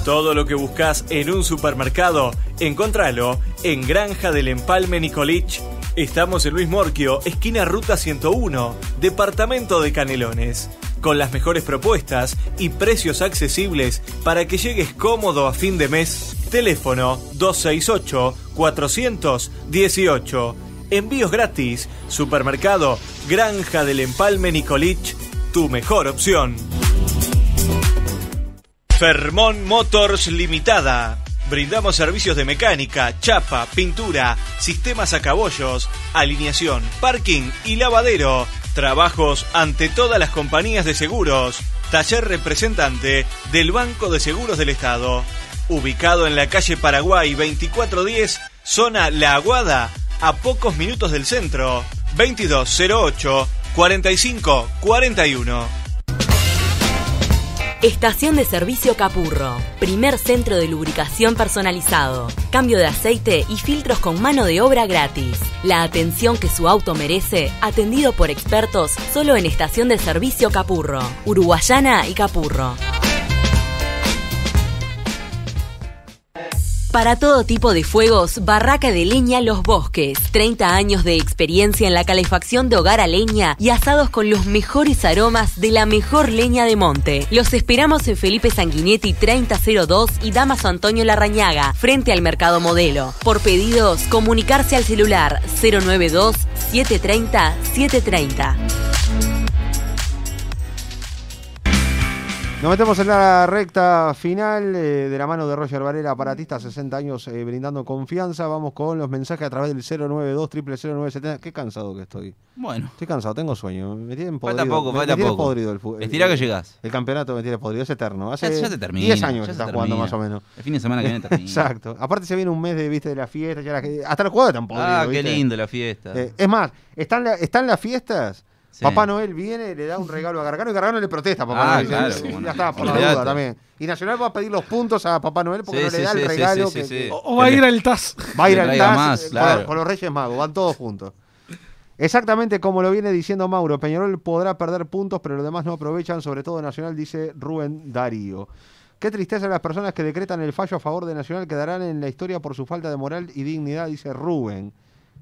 Todo lo que buscas en un supermercado, encontralo en Granja del Empalme Nicolich. Estamos en Luis Morquio, esquina Ruta 101, departamento de Canelones con las mejores propuestas y precios accesibles para que llegues cómodo a fin de mes. Teléfono 268-418. Envíos gratis. Supermercado Granja del Empalme Nicolich. Tu mejor opción. Fermón Motors Limitada. Brindamos servicios de mecánica, chapa, pintura, sistemas a caballos, alineación, parking y lavadero Trabajos ante todas las compañías de seguros. Taller representante del Banco de Seguros del Estado. Ubicado en la calle Paraguay 2410, zona La Aguada, a pocos minutos del centro. 2208 4541 Estación de servicio Capurro, primer centro de lubricación personalizado, cambio de aceite y filtros con mano de obra gratis. La atención que su auto merece, atendido por expertos solo en Estación de servicio Capurro, Uruguayana y Capurro. Para todo tipo de fuegos, Barraca de Leña Los Bosques. 30 años de experiencia en la calefacción de hogar a leña y asados con los mejores aromas de la mejor leña de monte. Los esperamos en Felipe Sanguinetti 3002 y Damaso Antonio Larrañaga, frente al Mercado Modelo. Por pedidos, comunicarse al celular 092 730 730. Nos metemos en la recta final eh, de la mano de Roger Varela, aparatista, 60 años eh, brindando confianza. Vamos con los mensajes a través del 092 0970 Qué cansado que estoy. Bueno. Estoy cansado, tengo sueño. Me tienen podrido. Falta poco, me podrido el fútbol. Estira que llegás. El campeonato me tiene podrido, es eterno. ya, te termina, 10 años que estás jugando más o menos. El fin de semana que viene termina. Exacto. Aparte se viene un mes de, viste, de la fiesta. hasta el jugadores están Ah, qué lindo la fiesta. Eh, es más, están, están las fiestas Papá Noel viene, le da un regalo a Gargano y Gargano le protesta Papá ah, Noel. Ya está, por la duda también. Y Nacional va a pedir los puntos a Papá Noel porque no le da el regalo. O, va a ir al TAS. Va a ir al TAS eh, los Reyes Magos, van todos juntos. Exactamente como lo viene diciendo Mauro, Peñarol podrá perder puntos, pero los demás no aprovechan, sobre todo Nacional, dice Rubén Darío. Qué tristeza las personas que decretan el fallo a favor de Nacional quedarán en la historia por su falta de moral y dignidad, dice Rubén.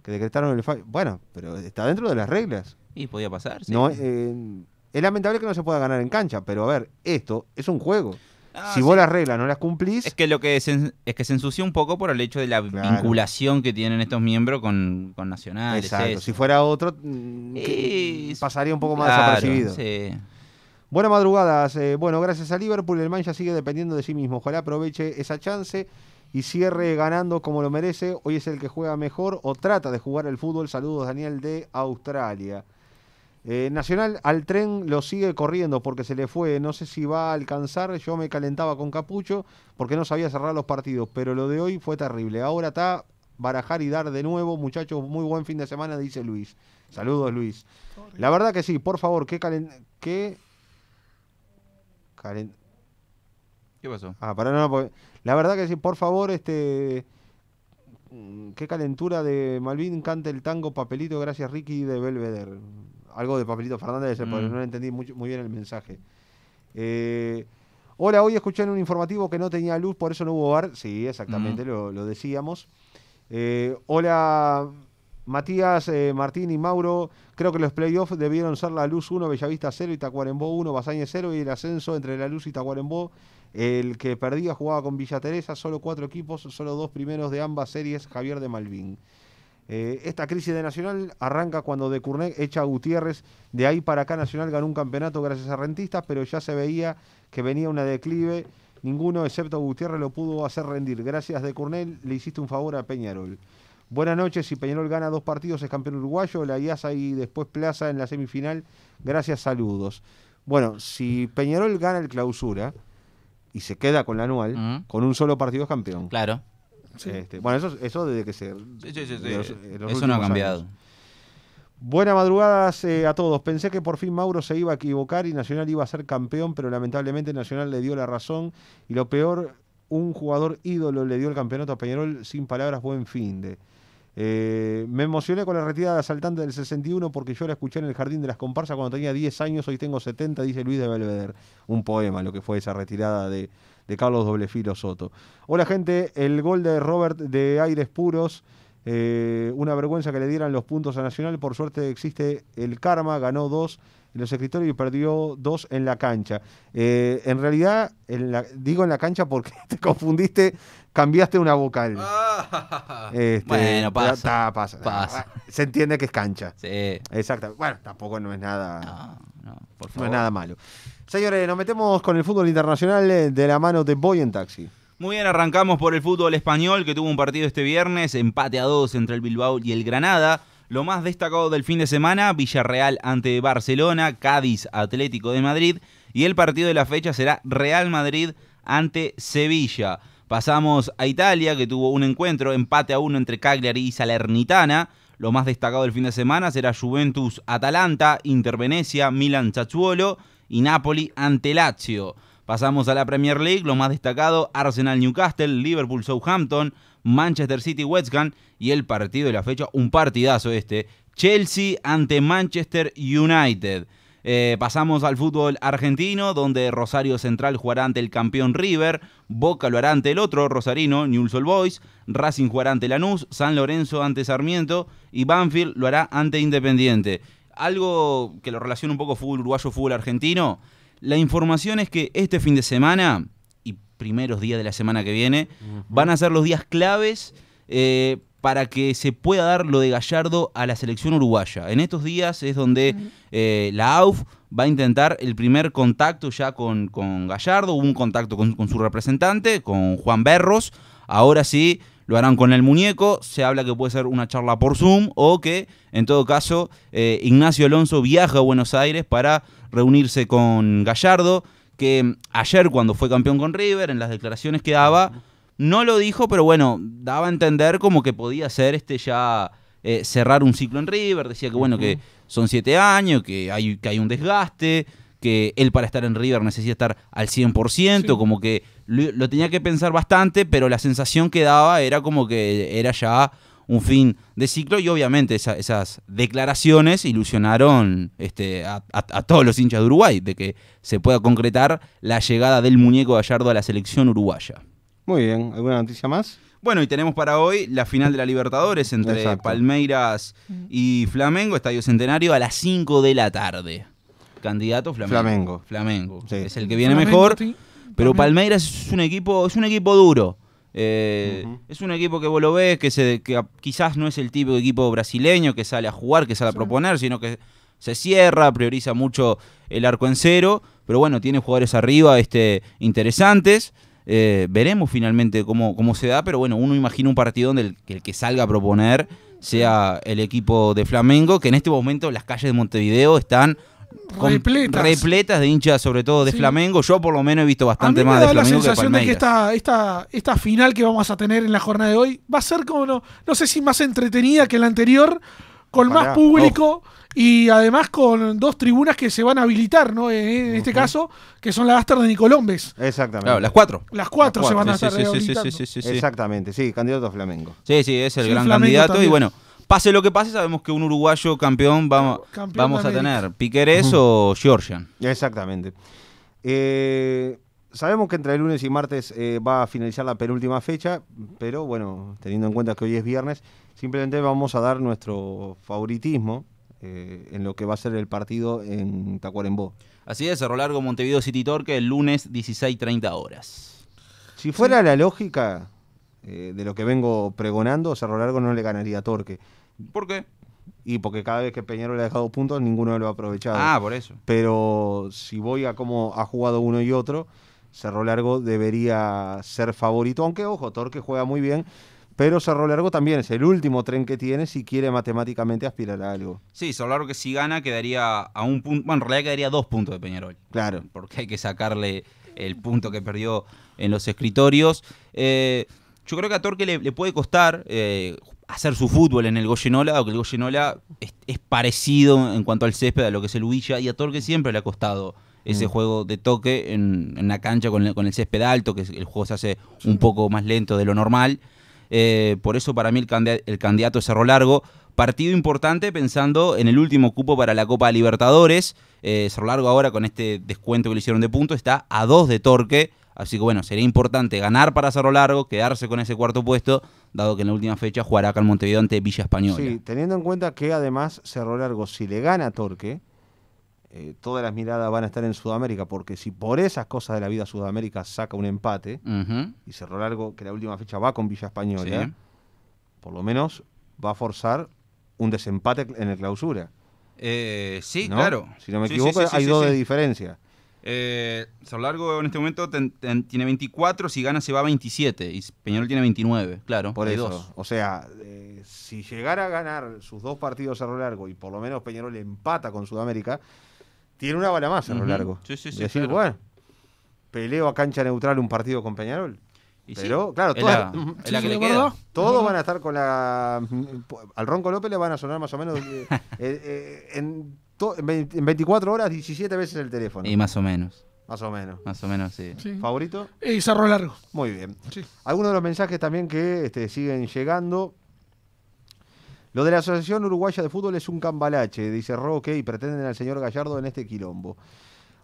Que decretaron el fallo. Bueno, pero está dentro de las reglas. Y podía pasar, No, eh, es lamentable que no se pueda ganar en cancha, pero a ver, esto es un juego. Ah, si vos las reglas no las cumplís. Es que lo que se, es que se ensució un poco por el hecho de la vinculación que tienen estos miembros con, con Nacional. Exacto. si fuera otro, mm, pasaría un poco más desapercibido. Buenas madrugadas. Eh, bueno, gracias a Liverpool, el Man ya sigue dependiendo de sí mismo. Ojalá aproveche esa chance y cierre ganando como lo merece. Hoy es el que juega mejor o trata de jugar el fútbol. Saludos, Daniel de Australia. Eh, Nacional al tren lo sigue corriendo porque se le fue, no sé si va a alcanzar, yo me calentaba con Capucho porque no sabía cerrar los partidos, pero lo de hoy fue terrible. Ahora está barajar y dar de nuevo, muchachos, muy buen fin de semana, dice Luis. Saludos Luis. La verdad que sí, por favor, qué calen... Qué, ¿Qué pasó? Ah, para pues, La verdad que sí, por favor, este qué calentura de Malvin canta el tango papelito, gracias Ricky de Belvedere algo de Papelito Fernández, eh, pero mm. no entendí muy, bien el mensaje. Eh, hola, hoy escuché en un informativo que no tenía luz, por eso no hubo bar. Sí, exactamente, mm. lo, decíamos. Eh, hola, Matías, Martín y Mauro. Creo que los playoffs debieron ser La Luz 1, Bellavista 0 y Tacuarembó 1, Basañe 0 y el ascenso entre La Luz y Tacuarembó. El que perdía jugaba con Villa Teresa, solo cuatro equipos, solo dos primeros de ambas series, Javier de Malvin. Eh, esta crisis de Nacional arranca cuando de Curné echa a Gutiérrez. De ahí para acá Nacional ganó un campeonato gracias a Rentistas, pero ya se veía que venía una declive. Ninguno excepto Gutiérrez lo pudo hacer rendir. Gracias de Curné le hiciste un favor a Peñarol. Buenas noches, si Peñarol gana dos partidos es campeón uruguayo, la IASA y después Plaza en la semifinal. Gracias, saludos. Bueno, si Peñarol gana el clausura y se queda con la anual, mm. con un solo partido es campeón. Claro. Este, bueno, eso, eso desde que se... Eh, eso no ha cambiado. Buenas madrugadas eh, a todos. Pensé que por fin Mauro se iba a equivocar y Nacional iba a ser campeón, pero lamentablemente Nacional le dio la razón y lo peor, un jugador ídolo le dio el campeonato a Peñarol sin palabras buen fin eh, me emocioné con la retirada de asaltante del 61 porque yo la escuché en el jardín de las comparsas cuando tenía 10 años, hoy tengo 70, dice Luis de Belvedere. Un poema lo que fue esa retirada de, de Carlos Filo Soto. Hola gente, el gol de Robert de Aires Puros. Eh, una vergüenza que le dieran los puntos a Nacional. Por suerte existe el karma, ganó dos en los escritorios y perdió dos en la cancha. Eh, en realidad, digo en la cancha porque te confundiste, cambiaste una vocal. Ah. Este, bueno, pasa, ah, Se entiende que es cancha. Sí. Bueno, tampoco no es nada. No es nada malo. Señores, nos metemos con el fútbol internacional eh, de la mano de Boy en Taxi. Muy bien, arrancamos por el fútbol español que tuvo un partido este viernes, empate a dos entre el Bilbao y el Granada. Lo más destacado del fin de semana, Villarreal ante Barcelona, Cádiz Atlético de Madrid y el partido de la fecha será Real Madrid ante Sevilla. Pasamos a Italia que tuvo un encuentro, empate a uno entre Cagliari y Salernitana. Lo más destacado del fin de semana será Juventus Atalanta, Inter Venecia, Milan Chachuolo y Napoli ante Lazio. Pasamos a la Premier League, lo más destacado, Arsenal Newcastle, Liverpool Southampton, Manchester City West Ham y el partido de la fecha, un partidazo este, Chelsea ante Manchester United. Eh, pasamos al fútbol argentino, donde Rosario Central jugará ante el campeón River, Boca lo hará ante el otro, Rosarino, Newell's Old Boys, Racing jugará ante Lanús, San Lorenzo ante Sarmiento y Banfield lo hará ante Independiente algo que lo relaciona un poco fútbol uruguayo, fútbol argentino. La información es que este fin de semana y primeros días de la semana que viene van a ser los días claves eh, para que se pueda dar lo de Gallardo a la selección uruguaya. En estos días es donde eh, la AUF va a intentar el primer contacto ya con, Gallardo, hubo un contacto con, su representante, con Juan Berros. Ahora sí, lo harán con el muñeco, se habla que puede ser una charla por Zoom o que, en todo caso, eh, Ignacio Alonso viaja a Buenos Aires para reunirse con Gallardo, que mm, ayer cuando fue campeón con River, en las declaraciones que daba, no lo dijo, pero bueno, daba a entender como que podía ser este ya... Eh, cerrar un ciclo en River, decía que bueno, que son siete años, que hay, que hay un desgaste, que él para estar en River necesita estar al 100%, como que lo, tenía que pensar bastante, pero la sensación que daba era como que era ya un fin de ciclo y obviamente esas declaraciones ilusionaron este, a, todos los hinchas de Uruguay de que se pueda concretar la llegada del muñeco Gallardo a la selección uruguaya. Muy bien, ¿alguna noticia más? Bueno, y tenemos para hoy la final de la Libertadores entre Palmeiras y Flamengo, Estadio Centenario, a las 5 de la tarde. Candidato Flamengo. Flamengo. Es el que viene mejor. Pero Palmeiras es un equipo, es un equipo duro. Eh, es un equipo que vos lo ves, que, se, quizás no es el tipo de equipo brasileño que sale a jugar, que sale a proponer, sino que se cierra, prioriza mucho el arco en cero, pero bueno, tiene jugadores arriba este, interesantes. Eh, veremos finalmente cómo, se da, pero bueno, uno imagina un partido donde que el que salga a proponer sea el equipo de Flamengo, que en este momento las calles de Montevideo están repletas. de hinchas, sobre todo de Flamengo. Yo por lo menos he visto bastante a me más da la sensación de, que esta, esta, final que vamos a tener en la jornada de hoy va a ser como, no, no sé si más entretenida que la anterior, con más público. Y además con dos tribunas que se van a habilitar, ¿no? Eh, eh, en, este caso, que son la Astor de Nicolombes. Exactamente. las cuatro. Las cuatro, se van a estar sí, Exactamente, sí, candidato a Flamengo. Sí, sí, es el gran candidato. Y bueno, pase lo que pase, sabemos que un uruguayo campeón, vamos, a tener. Piquerés o Georgian. Exactamente. Eh, sabemos que entre el lunes y martes eh, va a finalizar la penúltima fecha, pero bueno, teniendo en cuenta que hoy es viernes, simplemente vamos a dar nuestro favoritismo eh, en lo que va a ser el partido en Tacuarembó. Así es, Cerro Largo, Montevideo City Torque, el lunes 16.30 horas. Si fuera la lógica de lo que vengo pregonando, Cerro Largo no le ganaría a Torque. ¿Por qué? Y porque cada vez que Peñarol le ha dejado puntos, ninguno lo ha aprovechado. Ah, por eso. Pero si voy a cómo ha jugado uno y otro, Cerro Largo debería ser favorito. Aunque, ojo, Torque juega muy bien. Pero Cerro Largo también es el último tren que tiene si quiere matemáticamente aspirar a algo. Sí, Cerro Largo que si gana quedaría a un punto, bueno, en realidad quedaría dos puntos de Peñarol. Claro. Porque hay que sacarle el punto que perdió en los escritorios. Eh, yo creo que a Torque le, puede costar, eh, hacer su fútbol en el Goyenola, o que el Goyenola es, parecido en cuanto al césped a lo que es el Huilla, y a Torque siempre le ha costado ese mm. juego de toque en, la cancha con el, césped alto, que el juego se hace un poco más lento de lo normal. Eh, por eso para mí el, el candidato es Cerro Largo. Partido importante pensando en el último cupo para la Copa Libertadores. Eh, Cerro Largo ahora con este descuento que le hicieron de puntos está a dos de Torque. Así que bueno, sería importante ganar para Cerro Largo, quedarse con ese cuarto puesto, dado que en la última fecha jugará acá Montevideo ante Villa Española. Sí, teniendo en cuenta que además Cerro Largo, si le gana a Torque, eh, todas las miradas van a estar en Sudamérica, porque si por esas cosas de la vida Sudamérica saca un empate, y Cerro Largo, que la última fecha va con Villa Española, por lo menos va a forzar un desempate en el clausura. Eh, sí, claro. Si no me equivoco, hay dos de diferencia. Eh, Largo en este momento tiene 24, si gana se va a 27 y Peñarol tiene 29, claro. Por eso. Dos. O sea, eh, si llegara a ganar sus dos partidos a largo y por lo menos Peñarol empata con Sudamérica, tiene una bala más a largo. Sí, sí, sí. decir, bueno, peleo a cancha neutral un partido con Peñarol. Pero, claro, todos van a estar con la. Mm, al Ronco López le van a sonar más o menos. Eh, eh, en en 24 horas 17 veces el teléfono. Y más o menos. Más o menos. Más o menos, sí. ¿Favorito? Y eh, cerró Largo. Muy bien. Algunos de los mensajes también que este, siguen llegando. Lo de la Asociación Uruguaya de Fútbol es un cambalache, dice Roque, y pretenden al señor Gallardo en este quilombo.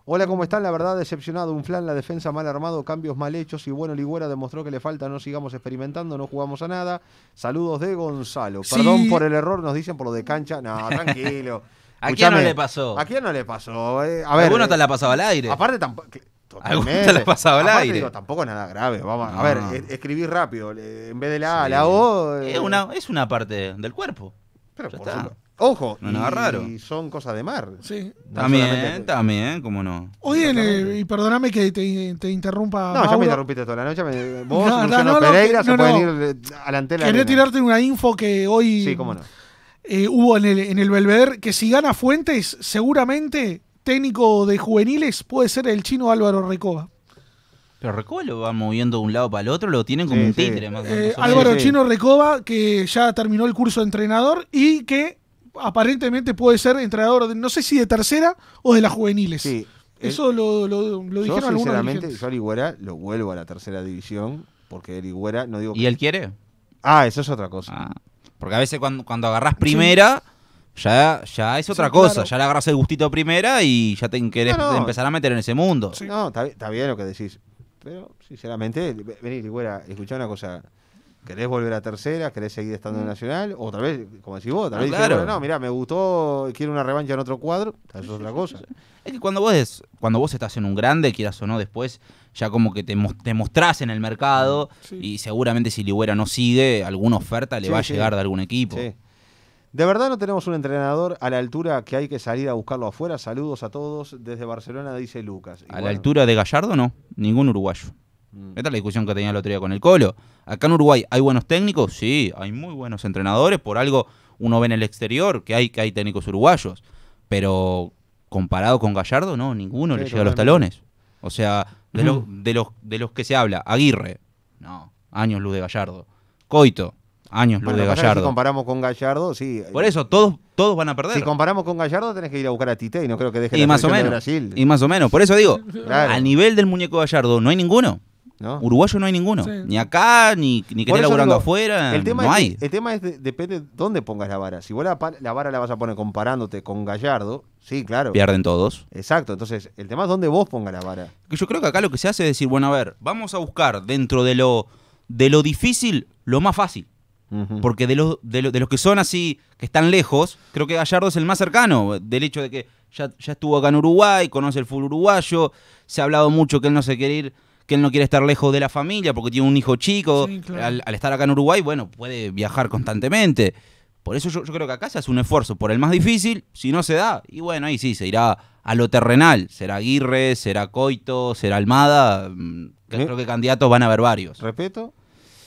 Hola, ¿cómo están? La verdad, decepcionado. Un flan, la defensa mal armado, cambios mal hechos. Y bueno, Ligüera demostró que le falta. No sigamos experimentando, no jugamos a nada. Saludos de Gonzalo. Perdón por el error, nos dicen por lo de cancha. No, tranquilo. ¿A quién no le pasó? ¿A quién no le pasó? Eh, a ver, Alguno te la eh, pasado al aire. Aparte tampoco. Alguno te la pasado al aire. Digo, tampoco nada grave. Vamos, A ver, e-, escribí rápido. En vez de la A, la O. es, eh, una, es una parte del cuerpo. Pero por está. Ojo, no, nada y, raro. y son cosas de mar. Sí. también, también, cómo no. Oye, y perdóname que te, te interrumpa. No, ya me interrumpiste toda la noche. vos, no, Luciano Pereira, se pueden ir a la antena. Quería tirarte una info que hoy. Sí, cómo no eh, hubo en el, en Belvedere, que si gana Fuentes, seguramente técnico de juveniles puede ser el chino Álvaro Recoba. Pero Recoba lo va moviendo de un lado para el otro, lo tienen como un títere. Eh, Álvaro Chino Recoba, que ya terminó el curso de entrenador y que aparentemente puede ser entrenador, de, no sé si de tercera o de las juveniles. Sí. Eso lo, dijeron algunos Sinceramente, yo lo vuelvo a la tercera división, porque el no digo. ¿Y él quiere? Ah, eso es otra cosa. Ah. Porque a veces cuando, cuando agarrás primera, ya, ya es otra cosa. Ya le agarras el gustito primera y ya te querés empezar a meter en ese mundo. No, está, bien lo que decís. Pero, sinceramente, vení, Ligüera, escuchá una cosa. ¿Querés volver a tercera? ¿Querés seguir estando en mm. Nacional? O tal vez, como decís vos, tal vez no, claro. no, mirá, me gustó, quiero una revancha en otro cuadro, tal es otra cosa. Es que cuando vos, cuando vos estás en un grande, quieras o no, después ya como que te, te en el mercado y seguramente si Ligüera no sigue, alguna oferta le va a llegar de algún equipo. De verdad no tenemos un entrenador a la altura que hay que salir a buscarlo afuera. Saludos a todos desde Barcelona, dice Lucas. a la altura de Gallardo no, ningún uruguayo. Mm. Esta es la discusión que tenía el otro día con el Colo. Acá en Uruguay hay buenos técnicos, sí, hay muy buenos entrenadores. Por algo uno ve en el exterior que hay, que hay técnicos uruguayos. Pero comparado con Gallardo, no, ninguno le llega a los talones. O sea, de, los, de, los, de los que se habla, Aguirre, no, años luz de Gallardo. Coito, años luz de Gallardo. Si comparamos con Gallardo, sí. Eh, Por eso, todos, todos van a perder. Si comparamos con Gallardo, tenés que ir a buscar a Tite y no creo que deje más o menos, Y más o menos. Por eso digo, a nivel del muñeco Gallardo, no hay ninguno. ¿No? Uruguayo no hay ninguno. Ni acá, ni, ni que esté laburando afuera. no hay. El tema es, depende de dónde pongas la vara. Si vos la, vara la vas a poner comparándote con Gallardo, sí, claro. Pierden todos. Exacto. Entonces, el tema es dónde vos pongas la vara. Yo creo que acá lo que se hace es decir, bueno, a ver, vamos a buscar dentro de lo, de lo difícil, lo más fácil. Porque de los, de, los que son así, que están lejos, creo que Gallardo es el más cercano. Del hecho de que ya, ya estuvo acá en Uruguay, conoce el full uruguayo, se ha hablado mucho que él no se quiere ir que él no quiere estar lejos de la familia porque tiene un hijo chico. al, estar acá en Uruguay, bueno, puede viajar constantemente. Por eso yo, creo que acá se hace un esfuerzo por el más difícil, si no se da, y bueno, ahí sí, se irá a lo terrenal. Será Aguirre, será Coito, será Almada. Mm, ¿Eh? Creo que candidatos van a haber varios. ¿Respeto?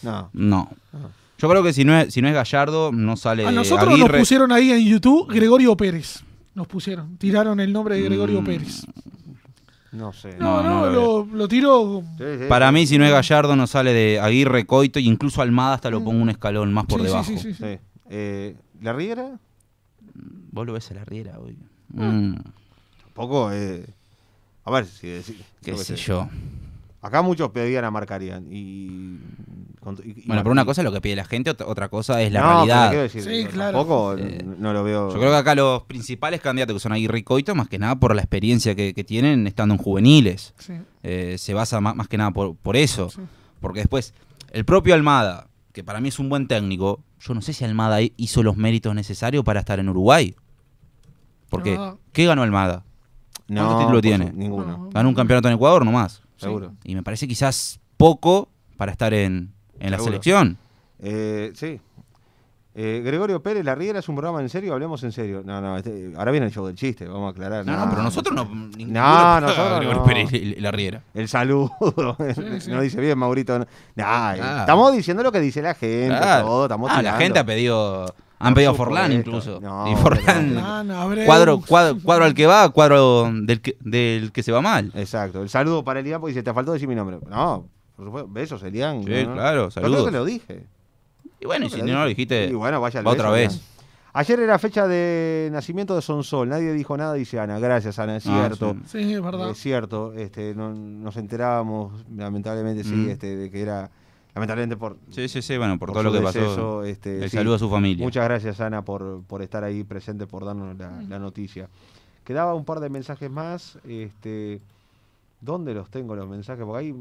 No. No. Ah. Yo creo que si no es, si no es Gallardo, no sale. A nosotros nos pusieron ahí en YouTube Gregorio Pérez. Nos pusieron, tiraron el nombre de Gregorio mm. Pérez. No sé. No, no, lo, lo, tiro. Para mí, si no es Gallardo, no sale de Aguirre, Coito, y e incluso Almada hasta lo mm. pongo un escalón más por debajo. Sí, sí, sí. Eh, ¿La Riera? Vos lo ves a la Riera hoy. poco ah. mm. Tampoco. Eh, a ver si decís. ¿Qué sé yo? Acá muchos pedían a marcarían y bueno, pero una cosa es lo que pide la gente, otra cosa es la realidad. sí, claro. no lo veo. Yo creo que acá los principales candidatos que son ahí ricoito más que nada por la experiencia que, tienen estando en juveniles. Eh, se basa más, que nada por, por eso. Porque después, el propio Almada, que para mí es un buen técnico, yo no sé si Almada hizo los méritos necesarios para estar en Uruguay. Porque, ¿qué ganó Almada? No, título tiene? Ninguno. Ganó un campeonato en Ecuador nomás. Seguro. Y me parece quizás poco para estar en, en la selección. Eh, sí. Eh, Gregorio Pérez, La Riera es un programa en serio, hablemos en serio. No, no, este, ahora viene el show del chiste, vamos a aclarar. No, no, pero nosotros no. No, nosotros. Gregorio Pérez, La Riera. El saludo. No dice bien, Maurito. No eh, Estamos diciendo lo que dice la gente, todo, estamos ah, la gente ha pedido. Han pedido a Forlán incluso. No, y Forlán, ah, no. cuadro, cuadro, al que va, cuadro del que, del que se va mal. Exacto. El saludo para el Porque dice, te faltó decir mi nombre. No, por supuesto. Besos, serían Sí, claro, saludos. Pero te lo dije. Y bueno, y si no lo dijiste y bueno, vaya otra vez. Ayer era fecha de nacimiento de Sonsol, nadie dijo nada, dice Ana. Gracias, Ana, es ah, cierto. Sí. es verdad. Es cierto, este, nos enterábamos, lamentablemente, sí, mm. este, de que era. Lamentablemente por. Sí, sí, sí, bueno, por, todo lo que pasó. Este, el saludo a su familia. Muchas gracias, Ana, por, estar ahí presente, por darnos la, noticia. Quedaba un par de mensajes más. Este, ¿Dónde los tengo los mensajes? Porque hay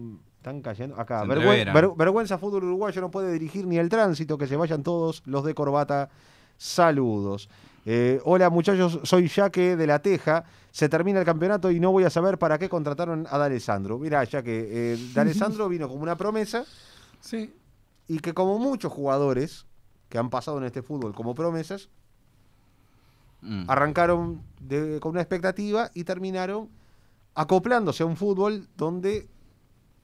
están cayendo acá. vergüenza Fútbol Uruguayo no puede dirigir ni el tránsito, que se vayan todos los de corbata. Saludos. Eh, hola muchachos, soy Jaque de La Teja. Se termina el campeonato y no voy a saber para qué contrataron a D'Alessandro. Mirá, Jaque, eh, D'Alessandro vino como una promesa. Sí. Y que como muchos jugadores que han pasado en este fútbol como promesas, mm. arrancaron con una expectativa y terminaron acoplándose a un fútbol donde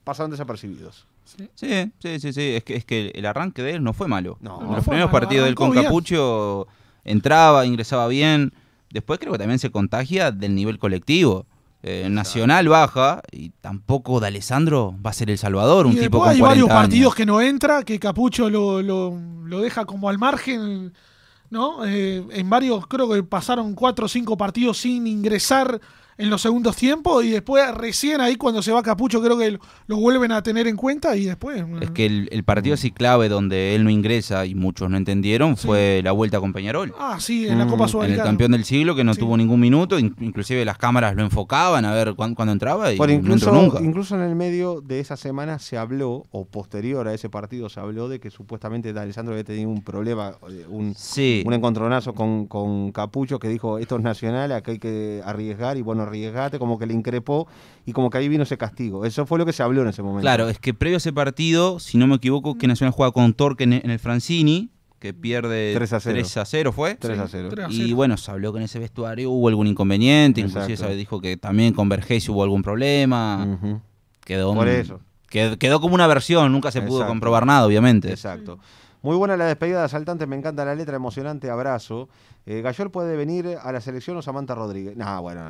Pasaron desapercibidos. Sí, sí, sí, sí. Es, que, es que el arranque de él no fue malo. No, los primeros partidos del con Capucho entraba, ingresaba bien. Después creo que también se contagia del nivel colectivo. Eh, Nacional baja y tampoco de Alessandro va a ser El Salvador, un hay varios partidos que no entra, que Capucho lo, lo, deja como al margen, ¿no? Eh, en varios, creo que pasaron cuatro o cinco partidos sin ingresar en los segundos tiempos y después recién ahí cuando se va Capucho creo que lo, vuelven a tener en cuenta y después... Es que el, partido así clave donde él no ingresa y muchos no entendieron fue la vuelta con Peñarol. Ah, sí, en la mm, Copa Sudamericana. el campeón del siglo que no tuvo ningún minuto, inclusive las cámaras lo enfocaban a ver cuándo, entraba y incluso, nunca. Incluso en el medio de esa semana se habló, o posterior a ese partido se habló de que supuestamente Alessandro había tenido un problema, eh, un, un encontronazo con, con Capucho que dijo esto es nacional, acá hay que arriesgar y bueno, arriesgate, como que le increpó y como que ahí vino ese castigo. Eso fue lo que se habló en ese momento. Claro, es que previo a ese partido, si no me equivoco, que Nacional juega con Torque en, el Francini, que pierde 3 a 0, fue. 3 a 0. Y bueno, se habló que en ese vestuario hubo algún inconveniente, inclusive se dijo que también con Vergés hubo algún problema. Quedó Por eso. Quedó, como una versión, nunca se pudo comprobar nada, obviamente. Exacto. Muy buena la despedida de Asaltante me encanta la letra, emocionante abrazo. Eh, puede venir a la selección o Samantha Rodríguez. No, bueno.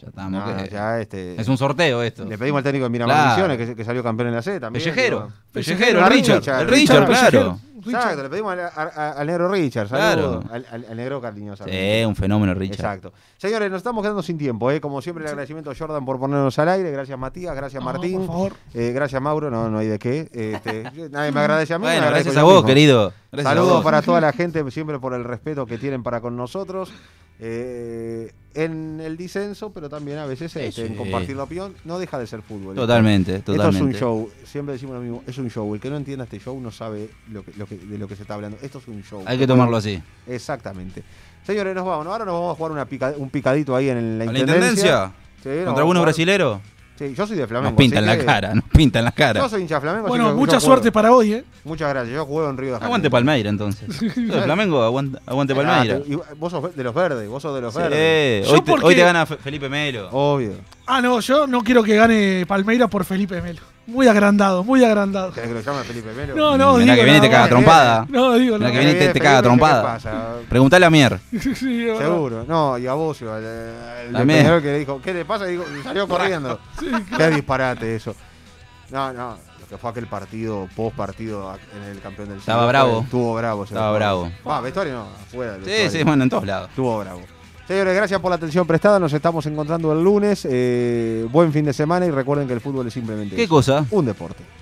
Ya estamos. Este, es un sorteo esto. Le pedimos al técnico de Miramar Misiones, que, salió campeón en la C también. Pellejero. Pellejero, el Richard. el Richard, claro. Exacto, le pedimos al negro Richard, al, negro cariñoso. Sí, un fenómeno, Richard. Exacto. Señores, nos estamos quedando sin tiempo. ¿eh? Como siempre, el agradecimiento a Jordan por ponernos al aire. Gracias, Matías. Gracias, Martín. por favor. Eh, gracias, Mauro. No, no hay de qué. Este, nadie me agradece a mí. gracias a vos, querido. Saludos para toda la gente, siempre por el respeto que tienen para con nosotros eh, en el disenso, pero también a veces este, en compartir la opinión, no deja de ser fútbol. Totalmente, totalmente. Esto es un show, siempre decimos lo mismo, es un show. El que no entienda este show no sabe lo que, lo que, de lo que se está hablando. Esto es un show. Hay que tomarlo así. Exactamente. Señores, nos vamos. Ahora nos vamos a jugar un picadito ahí en la intendencia. ¿En la intendencia? ¿Contra alguno brasilero? yo soy de Flamengo. Nos pintan la cara, nos pintan la cara. Yo soy hincha de Flamengo. Bueno, mucha suerte para hoy, ¿eh? Muchas gracias, yo juego en Río de Janeiro. Aguante Palmeira, entonces. de Flamengo, aguante, aguante ah, Palmeira. vos sos de los verdes, vos sos de los verdes. Hoy, hoy te gana Felipe Melo. Obvio. Ah, no, yo no quiero que gane Palmeira por Felipe Melo. Muy agrandado, muy agrandado. que lo llame Felipe Melo? No, no, digo. La que viene te caga trompada. No, digo, no. La que viene te, caga trompada. Preguntale a Mier. sí, Seguro. No, y a vos, eh, El, señor que le dijo, ¿qué le pasa? Y, salió corriendo. Qué disparate eso. No, no, lo que fue aquel partido, post partido en el campeón del Estaba bravo. Estuvo bravo. Estaba bravo. Ah, vestuario no, afuera. Sí, sí, bueno, en todos lados. Estuvo bravo. Señores, gracias por la atención prestada. Nos estamos encontrando el lunes. Eh, buen fin de semana y recuerden que el fútbol es simplemente. ¿Qué cosa? Un deporte.